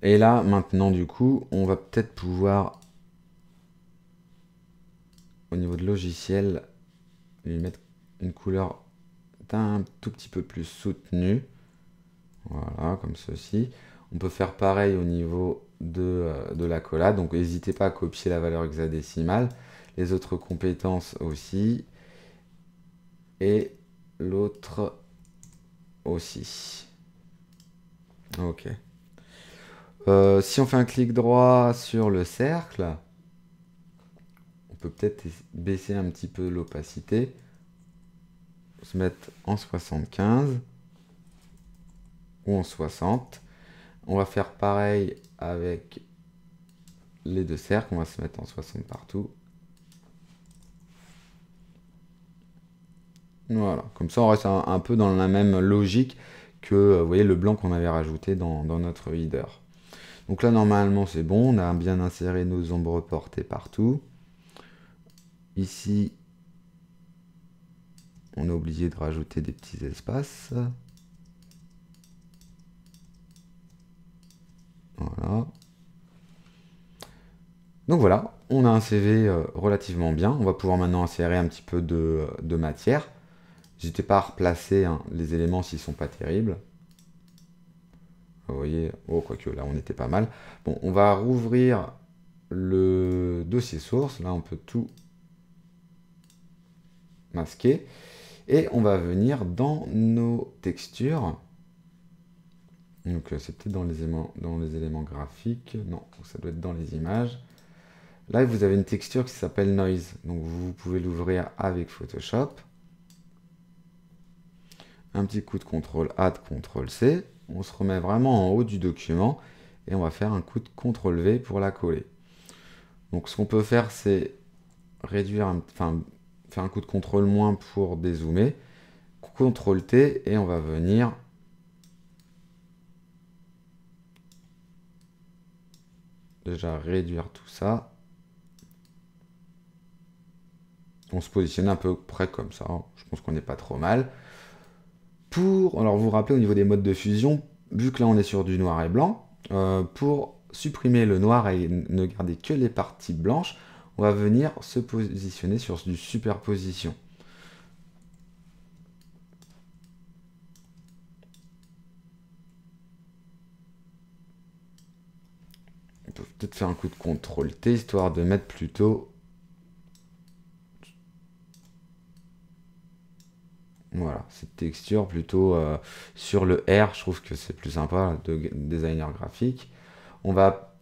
Et là, maintenant, du coup, on va peut-être pouvoir, au niveau de logiciel, lui mettre une couleur d'un tout petit peu plus soutenue. Voilà, comme ceci. On peut faire pareil au niveau de, euh, la cola, donc n'hésitez pas à copier la valeur hexadécimale, les autres compétences aussi, et l'autre aussi. Ok. Euh, si on fait un clic droit sur le cercle, on peut peut-être baisser un petit peu l'opacité, se mettre en 75 en 60. On va faire pareil avec les deux cercles. On va se mettre en 60 partout. Voilà, comme ça on reste un, peu dans la même logique que euh, vous voyez, le blanc qu'on avait rajouté dans, dans, notre leader. Donc là normalement c'est bon, on a bien inséré nos ombres portées partout. Ici, on a oublié de rajouter des petits espaces. Voilà. Donc voilà, on a un CV euh, relativement bien. On va pouvoir maintenant insérer un petit peu de, matière. N'hésitez pas à replacer hein, les éléments s'ils ne sont pas terribles. Vous voyez, oh, quoique là on était pas mal. Bon, on va rouvrir le dossier source. Là, on peut tout masquer. Et on va venir dans nos textures. Donc euh, c'est peut-être dans les éléments, graphiques. Non, ça doit être dans les images. Là, vous avez une texture qui s'appelle Noise. Donc vous pouvez l'ouvrir avec Photoshop. Un petit coup de CTRL A, de CTRL C. On se remet vraiment en haut du document et on va faire un coup de CTRL V pour la coller. Donc ce qu'on peut faire, c'est réduire, enfin faire un coup de CTRL moins pour dézoomer. CTRL T et on va venir déjà réduire tout ça. On se positionne un peu près comme ça. Hein. Je pense qu'on n'est pas trop mal. Pour, alors vous rappelez au niveau des modes de fusion, vu que là on est sur du noir et blanc, euh, pour supprimer le noir et ne garder que les parties blanches, on va venir se positionner sur du superposition. peut peut-être faire un coup de contrôle T histoire de mettre plutôt. Voilà, cette texture plutôt euh, sur le R, je trouve que c'est plus sympa de designer graphique. On va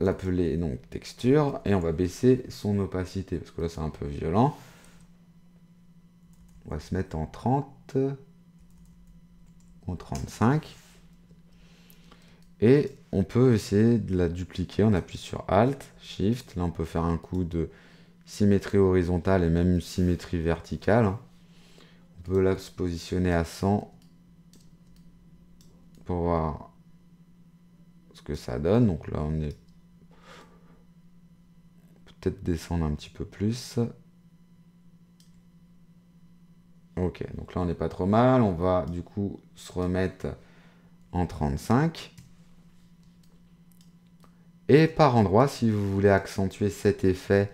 l'appeler donc texture et on va baisser son opacité parce que là c'est un peu violent. On va se mettre en 30 ou 35. Et on peut essayer de la dupliquer, on appuie sur Alt, Shift, là on peut faire un coup de symétrie horizontale et même une symétrie verticale. On peut la positionner à 100 pour voir ce que ça donne. Donc là on est peut-être descendre un petit peu plus. Ok, donc là on n'est pas trop mal. On va du coup se remettre en 35. Et par endroit, si vous voulez accentuer cet effet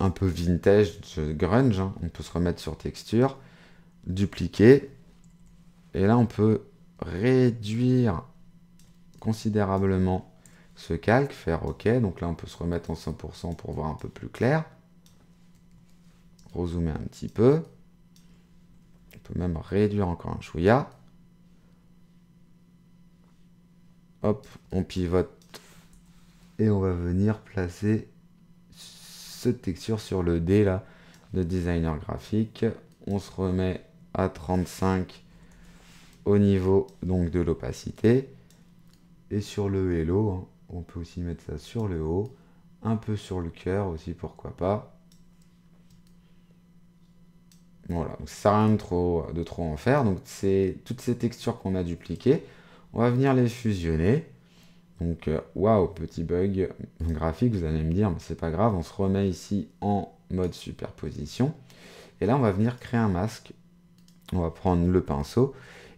un peu vintage, ce grunge, hein, on peut se remettre sur texture, dupliquer, et là on peut réduire considérablement ce calque, faire OK, donc là on peut se remettre en 100% pour voir un peu plus clair, rezoomer un petit peu, on peut même réduire encore un chouïa, hop, on pivote et on va venir placer cette texture sur le D là de designer graphique. On se remet à 35 au niveau donc de l'opacité et sur le hello hein, on peut aussi mettre ça sur le haut un peu sur le cœur aussi pourquoi pas voilà ça sert rien de trop, de trop en faire donc c'est toutes ces textures qu'on a dupliquées on va venir les fusionner donc, euh, waouh, petit bug graphique, vous allez me dire, mais c'est pas grave, on se remet ici en mode superposition. Et là, on va venir créer un masque. On va prendre le pinceau.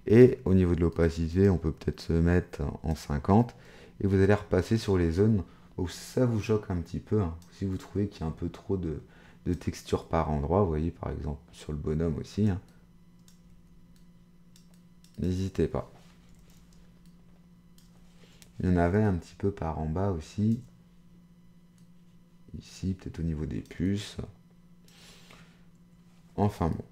Et au niveau de l'opacité, on peut peut-être se mettre en 50. Et vous allez repasser sur les zones où ça vous choque un petit peu. Hein. Si vous trouvez qu'il y a un peu trop de, texture par endroit, vous voyez par exemple sur le bonhomme aussi. Hein. N'hésitez pas. Il y en avait un petit peu par en bas aussi. Ici, peut-être au niveau des puces. Enfin bon.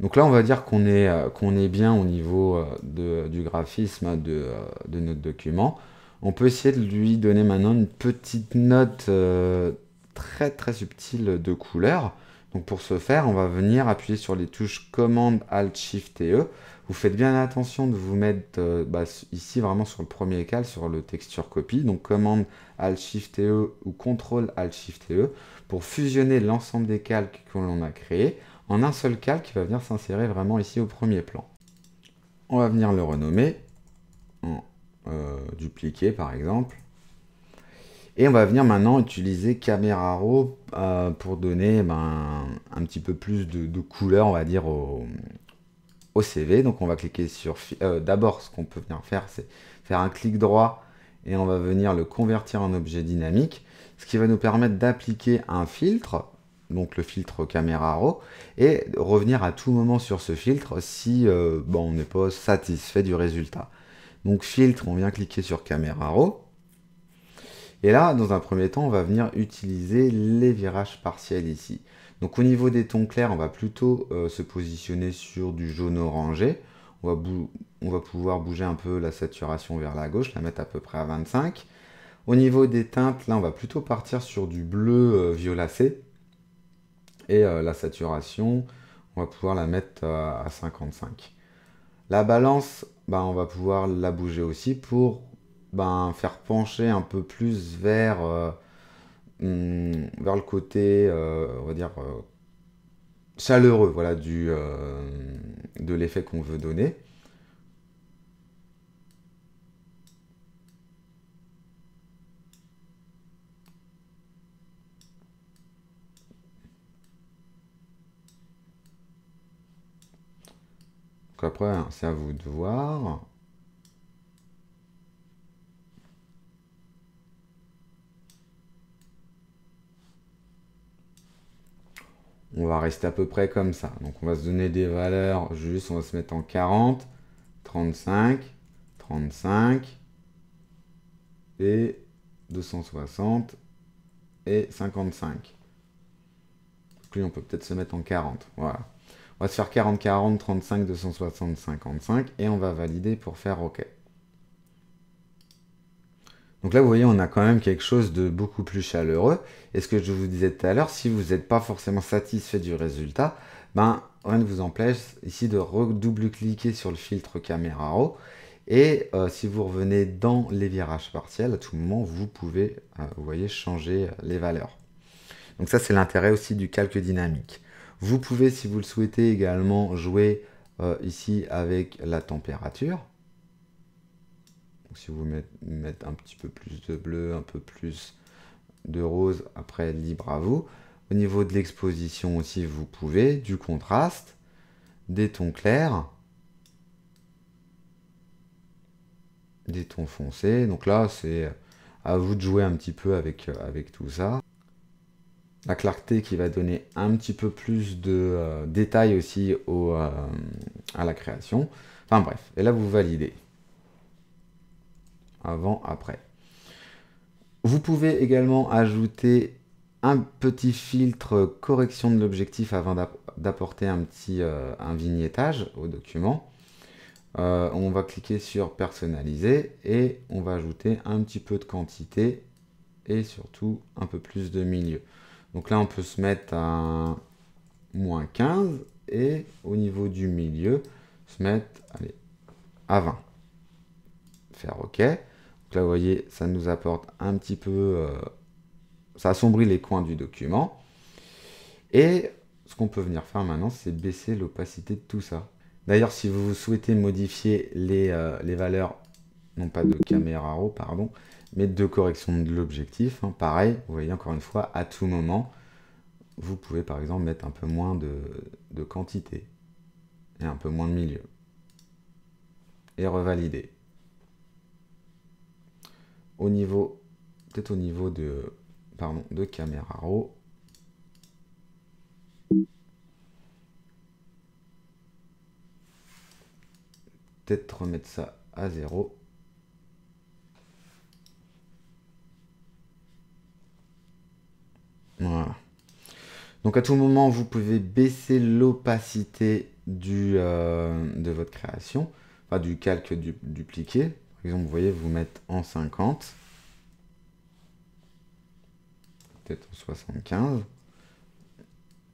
Donc là, on va dire qu'on est, euh, est bien au niveau euh, du graphisme euh, de, notre document. On peut essayer de lui donner maintenant une petite note très très subtile de couleur. Donc pour ce faire, on va venir appuyer sur les touches Command, Alt Shift et E vous faites bien attention de vous mettre euh, bah, ici vraiment sur le premier calque, sur le texture copy. Donc commande Alt Shift E ou contrôle Alt Shift E pour fusionner l'ensemble des calques que l'on a créés en un seul calque qui va venir s'insérer vraiment ici au premier plan. On va venir le renommer en euh, dupliquer par exemple. Et on va venir maintenant utiliser Camera Raw euh, pour donner ben, un petit peu plus de, de couleur, on va dire, au, CV. Donc on va cliquer sur euh, d'abord ce qu'on peut venir faire, c'est faire un clic droit et on va venir le convertir en objet dynamique, ce qui va nous permettre d'appliquer un filtre, donc le filtre caméra RAW, et revenir à tout moment sur ce filtre si euh, bon, on n'est pas satisfait du résultat. Donc filtre, on vient cliquer sur caméra RAW. Et là, dans un premier temps, on va venir utiliser les virages partiels ici. Donc au niveau des tons clairs, on va plutôt euh, se positionner sur du jaune orangé. On va, pouvoir bouger un peu la saturation vers la gauche, la mettre à peu près à 25. Au niveau des teintes, là on va plutôt partir sur du bleu euh, violacé. Et euh, la saturation, on va pouvoir la mettre à 55. La balance, ben, on va pouvoir la bouger aussi pour ben, faire pencher un peu plus vers vers le côté, euh, on va dire, euh, chaleureux voilà, du, euh, de l'effet qu'on veut donner. après, hein, c'est à vous de voir. on va rester à peu près comme ça. Donc on va se donner des valeurs, juste on va se mettre en 40, 35, 35 et 260 et 55. Plus on peut peut-être se mettre en 40, voilà. On va se faire 40, 40, 35, 260, 55 et on va valider pour faire OK. Donc là, vous voyez, on a quand même quelque chose de beaucoup plus chaleureux. Et ce que je vous disais tout à l'heure, si vous n'êtes pas forcément satisfait du résultat, ben, rien ne vous empêche ici de redouble-cliquer sur le filtre caméra RAW. Et euh, si vous revenez dans les virages partiels, à tout moment, vous pouvez, euh, vous voyez, changer euh, les valeurs. Donc ça, c'est l'intérêt aussi du calque dynamique. Vous pouvez, si vous le souhaitez, également jouer ici avec la température. Donc si vous mettez, un petit peu plus de bleu, un peu plus de rose, après libre à vous. Au niveau de l'exposition aussi, vous pouvez, du contraste, des tons clairs, des tons foncés. Donc là, c'est à vous de jouer un petit peu avec, avec tout ça. La clarté qui va donner un petit peu plus de euh, détails aussi euh, à la création. Enfin bref, et là vous validez avant, après. Vous pouvez également ajouter un petit filtre correction de l'objectif avant d'apporter un petit euh, vignettage au document. Euh, on va cliquer sur personnaliser et on va ajouter un petit peu de quantité et surtout un peu plus de milieu. Donc là on peut se mettre à moins 15 et au niveau du milieu se mettre à 20. Faire OK. Donc là, vous voyez, ça nous apporte un petit peu... Euh, ça assombrit les coins du document. Et ce qu'on peut venir faire maintenant, c'est baisser l'opacité de tout ça. D'ailleurs, si vous souhaitez modifier les, euh, les, valeurs, non pas de caméra raw, pardon, mais de correction de l'objectif, hein, pareil, vous voyez encore une fois, à tout moment, vous pouvez par exemple mettre un peu moins de quantité et un peu moins de milieu. Et revalider au niveau, peut-être au niveau de, pardon, de caméra raw. Peut-être remettre ça à zéro. Voilà. Donc à tout moment, vous pouvez baisser l'opacité du euh, de votre création, enfin du calque du, dupliqué, exemple, vous voyez, vous mettre en 50, peut-être en 75.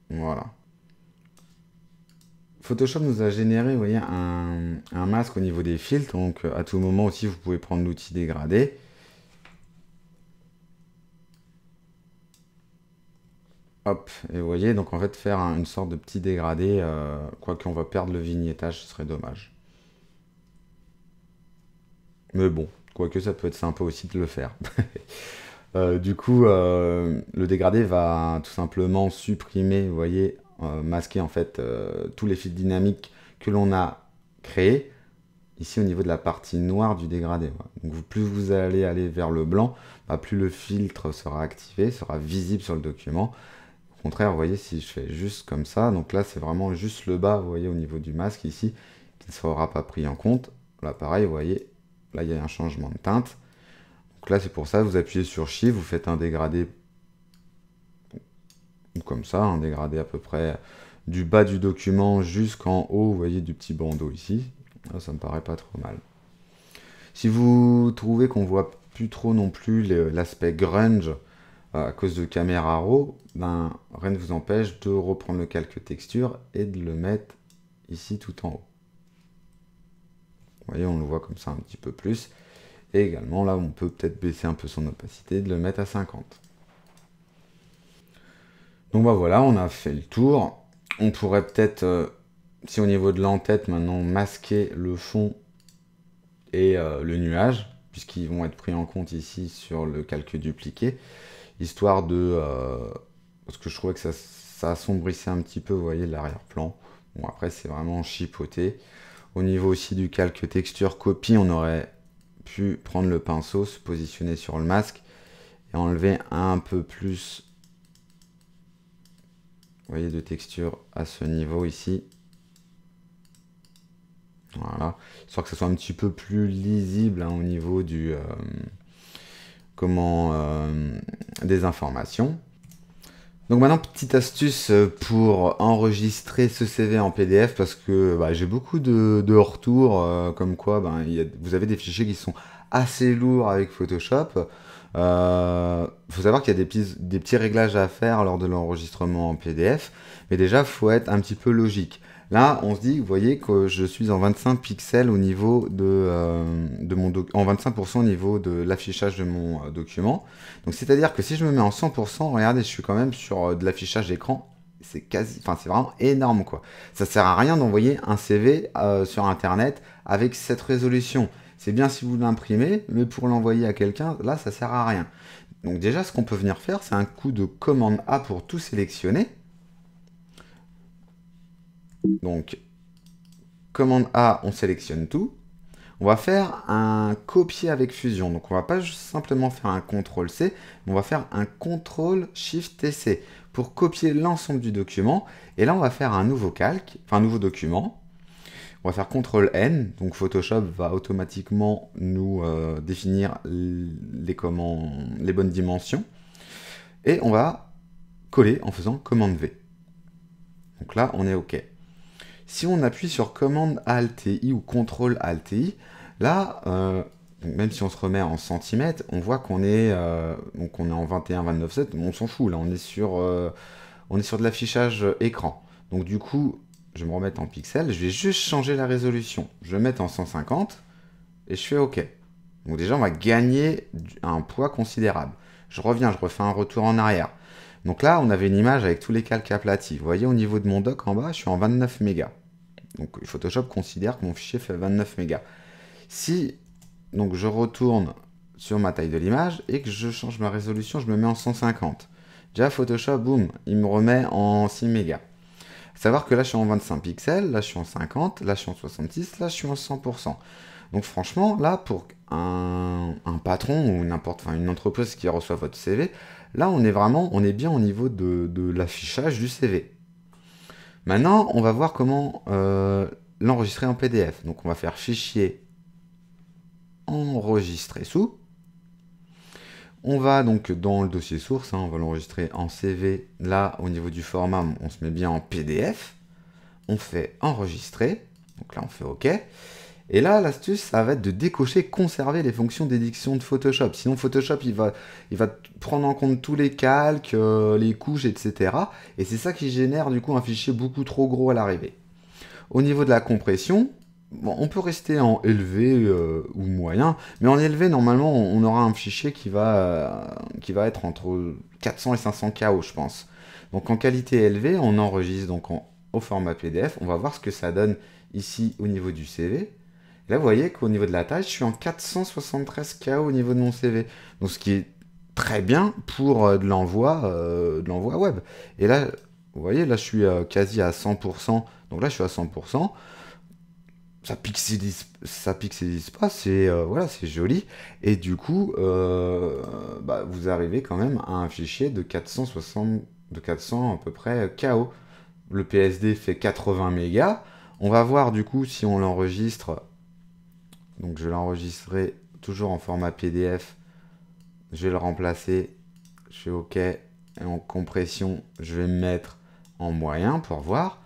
Voilà. Photoshop nous a généré, voyez, un, masque au niveau des filtres. Donc, à tout moment aussi, vous pouvez prendre l'outil dégradé. Hop, et vous voyez, donc en fait, faire une sorte de petit dégradé, euh, quoiqu'on va perdre le vignettage, ce serait dommage. Mais bon, quoique ça peut être sympa aussi de le faire. Euh, du coup, euh, le dégradé va tout simplement supprimer, vous voyez, euh, masquer en fait tous les fils dynamiques que l'on a créés ici au niveau de la partie noire du dégradé. Donc plus vous allez aller vers le blanc, bah, plus le filtre sera activé, sera visible sur le document. Au contraire, vous voyez, si je fais juste comme ça, donc là c'est vraiment juste le bas, vous voyez, au niveau du masque ici, qui ne sera pas pris en compte. Là pareil, vous voyez, Là, il y a un changement de teinte. Donc là, c'est pour ça, vous appuyez sur Shift, vous faites un dégradé comme ça, un dégradé à peu près du bas du document jusqu'en haut, vous voyez, du petit bandeau ici. Ça ça me paraît pas trop mal. Si vous trouvez qu'on voit plus trop non plus l'aspect grunge euh, à cause de caméra Raw, ben, rien ne vous empêche de reprendre le calque texture et de le mettre ici tout en haut. Vous voyez, on le voit comme ça un petit peu plus. Et également, là, on peut peut-être baisser un peu son opacité, de le mettre à 50. Donc bah voilà, on a fait le tour. On pourrait peut-être, euh, si au niveau de l'entête, maintenant, masquer le fond et euh, le nuage, puisqu'ils vont être pris en compte ici sur le calque dupliqué, histoire de... Euh, parce que je trouvais que ça, ça assombrissait un petit peu, vous voyez, l'arrière-plan. Bon, après, c'est vraiment chipoté. Au niveau aussi du calque texture copie, on aurait pu prendre le pinceau, se positionner sur le masque et enlever un peu plus voyez, de texture à ce niveau ici. Voilà, histoire que ce soit un petit peu plus lisible hein, au niveau du, euh, comment, euh, des informations. Donc maintenant, petite astuce euh, pour enregistrer ce CV en PDF parce que bah, j'ai beaucoup de, de retours euh, comme quoi ben, vous avez des fichiers qui sont assez lourds avec Photoshop. Il euh, faut savoir qu'il y a des petits, des petits réglages à faire lors de l'enregistrement en PDF, mais déjà, il faut être un petit peu logique. Là, on se dit, vous voyez que je suis en 25 pixels au niveau de, euh, mon en 25% au niveau de l'affichage de mon euh, document. Donc c'est-à-dire que si je me mets en 100%, regardez, je suis quand même sur euh, de l'affichage d'écran. C'est quasi, enfin c'est vraiment énorme quoi. Ça sert à rien d'envoyer un CV sur internet avec cette résolution. C'est bien si vous l'imprimez, mais pour l'envoyer à quelqu'un, là ça sert à rien. Donc déjà, ce qu'on peut venir faire, c'est un coup de commande A pour tout sélectionner. Donc, commande A, on sélectionne tout. On va faire un copier avec fusion. Donc, on va pas simplement faire un CTRL C, on va faire un CTRL Shift TC pour copier l'ensemble du document. Et là, on va faire un nouveau calque, enfin un nouveau document. On va faire CTRL N, donc Photoshop va automatiquement nous euh, définir les, les bonnes dimensions. Et on va coller en faisant commande V. Donc là, on est OK. Si on appuie sur commande Alt I ou contrôle Alt I, là, euh, même si on se remet en centimètres, on voit qu'on est, euh, donc on est en 21, 29, 7, on s'en fout, là, on est sur, euh, on est sur de l'affichage écran. Donc du coup, je vais me remettre en pixels, je vais juste changer la résolution. Je vais mettre en 150 et je fais OK. Donc déjà, on va gagner un poids considérable. Je reviens, je refais un retour en arrière. Donc là, on avait une image avec tous les calques aplatis. Vous voyez, au niveau de mon doc en bas, je suis en 29 mégas. Donc Photoshop considère que mon fichier fait 29 mégas. Si donc je retourne sur ma taille de l'image et que je change ma résolution, je me mets en 150. Déjà Photoshop, boum, il me remet en 6 mégas. savoir que là je suis en 25 pixels, là je suis en 50, là je suis en 66, là je suis en 100%. Donc franchement, là pour un, patron ou n'importe, une entreprise qui reçoit votre CV, là on est vraiment, on est bien au niveau de l'affichage du CV. Maintenant, on va voir comment euh, l'enregistrer en PDF. Donc on va faire fichier enregistrer sous. On va donc dans le dossier source, hein, on va l'enregistrer en CV. Là, au niveau du format, on se met bien en PDF. On fait enregistrer. Donc là, on fait OK. Et là, l'astuce, ça va être de décocher, conserver les fonctions d'édition de Photoshop. Sinon, Photoshop, il va, il va prendre en compte tous les calques, euh, les couches, etc. Et c'est ça qui génère du coup un fichier beaucoup trop gros à l'arrivée. Au niveau de la compression, on peut rester en élevé euh, ou moyen, mais en élevé, normalement, on aura un fichier qui va, euh, qui va être entre 400 et 500 KO, je pense. Donc en qualité élevée, on enregistre donc au format PDF. On va voir ce que ça donne ici au niveau du CV là, vous voyez qu'au niveau de la taille, je suis en 473 KO au niveau de mon CV. Donc, ce qui est très bien pour euh, euh, de l'envoi web. Et là, vous voyez, là, je suis euh, quasi à 100%. Donc là, je suis à 100%. Ça pixelise, ça pixelise pas, c'est voilà, c'est joli. Et du coup, bah, vous arrivez quand même à un fichier de 460, de 400 à peu près KO. Le PSD fait 80 mégas. On va voir du coup si on l'enregistre donc je vais toujours en format PDF. Je vais le remplacer. Je fais OK. Et en compression, je vais me mettre en moyen pour voir.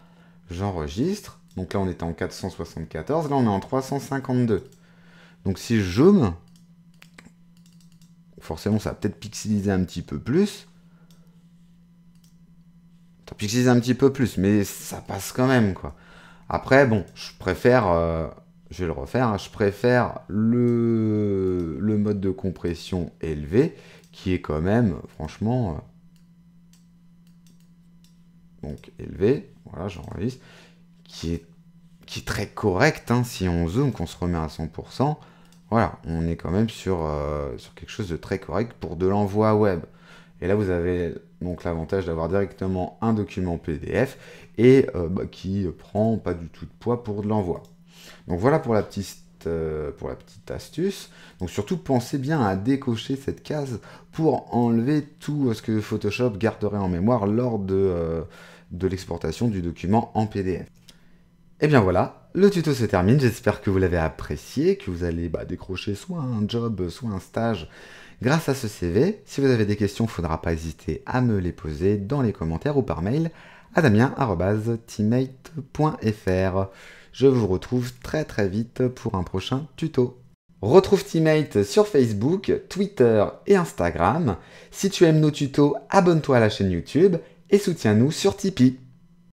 J'enregistre. Donc là, on était en 474. Là, on est en 352. Donc si je zoome, forcément, ça va peut-être pixeliser un petit peu plus. Ça pixelise un petit peu plus, mais ça passe quand même, quoi. Après, bon, je préfère... Euh, je vais le refaire, hein. je préfère le, mode de compression élevé, qui est quand même, franchement, euh, donc élevé, voilà, j'enregistre, qui est, qui est très correct, hein. si on zoome, qu'on se remet à 100%, voilà, on est quand même euh, sur, quelque chose de très correct pour de l'envoi web. Et là, vous avez donc l'avantage d'avoir directement un document PDF et euh, bah, qui prend pas du tout de poids pour de l'envoi. Donc voilà pour la petite euh, pour la petite astuce. Donc surtout pensez bien à décocher cette case pour enlever tout ce que Photoshop garderait en mémoire lors de, euh, l'exportation du document en PDF. Et eh bien voilà, le tuto se termine, j'espère que vous l'avez apprécié, que vous allez bah, décrocher soit un job, soit un stage grâce à ce CV. Si vous avez des questions, il ne faudra pas hésiter à me les poser dans les commentaires ou par mail à damien.teammate.fr. Je vous retrouve très très vite pour un prochain tuto. Retrouve Teammate sur Facebook, Twitter et Instagram. Si tu aimes nos tutos, abonne-toi à la chaîne YouTube et soutiens-nous sur Tipeee.